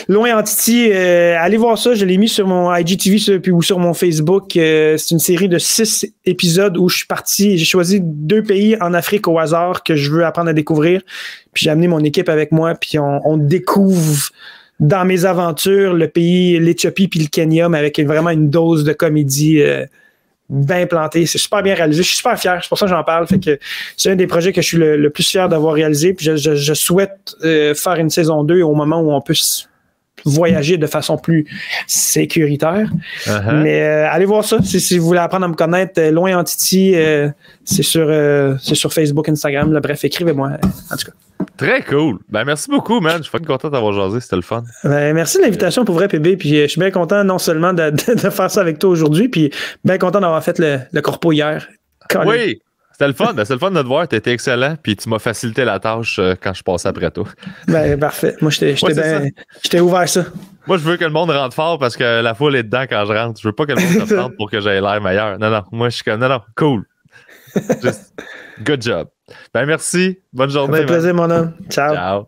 Loin en Titi, euh, allez voir ça. Je l'ai mis sur mon IGTV puis, ou sur mon Facebook. Euh, c'est une série de six épisodes où je suis parti. J'ai choisi deux pays en Afrique au hasard que je veux apprendre à découvrir. Puis j'ai amené mon équipe avec moi, puis on, on découvre dans mes aventures, le pays, l'Éthiopie puis le Kenya, mais avec vraiment une dose de comédie euh, bien plantée. C'est super bien réalisé. Je suis super fier. C'est pour ça que j'en parle. Fait que c'est un des projets que je suis le, plus fier d'avoir réalisé. Puis je, souhaite euh, faire une saison 2 au moment où on peut voyager de façon plus sécuritaire. Uh-huh. Mais euh, allez voir ça si, vous voulez apprendre à me connaître. Euh, loin en Titi, euh, c'est sur, Facebook, Instagram. bref, écrivez-moi en tout cas. Très cool. Ben, merci beaucoup, man. Je suis content d'avoir jasé. C'était le fun. Ben, merci de l'invitation pour vrai, PB. Puis je suis bien content non seulement de, de, faire ça avec toi aujourd'hui, puis bien content d'avoir fait le, le corpo hier. oui! C'était le fun, ben, le fun de te voir, tu étais excellent, puis tu m'as facilité la tâche euh, quand je passais après toi. Ben, parfait. Moi, j'étais j'étais ouvert ça. Moi, je veux que le monde rentre fort parce que la foule est dedans quand je rentre. Je veux pas que le monde rentre pour que j'aille l'air meilleur. Non, non, moi, je suis comme, non, non, cool. Just, good job. Ben, merci. Bonne journée. Ça fait plaisir, mon homme. Ciao. Ciao.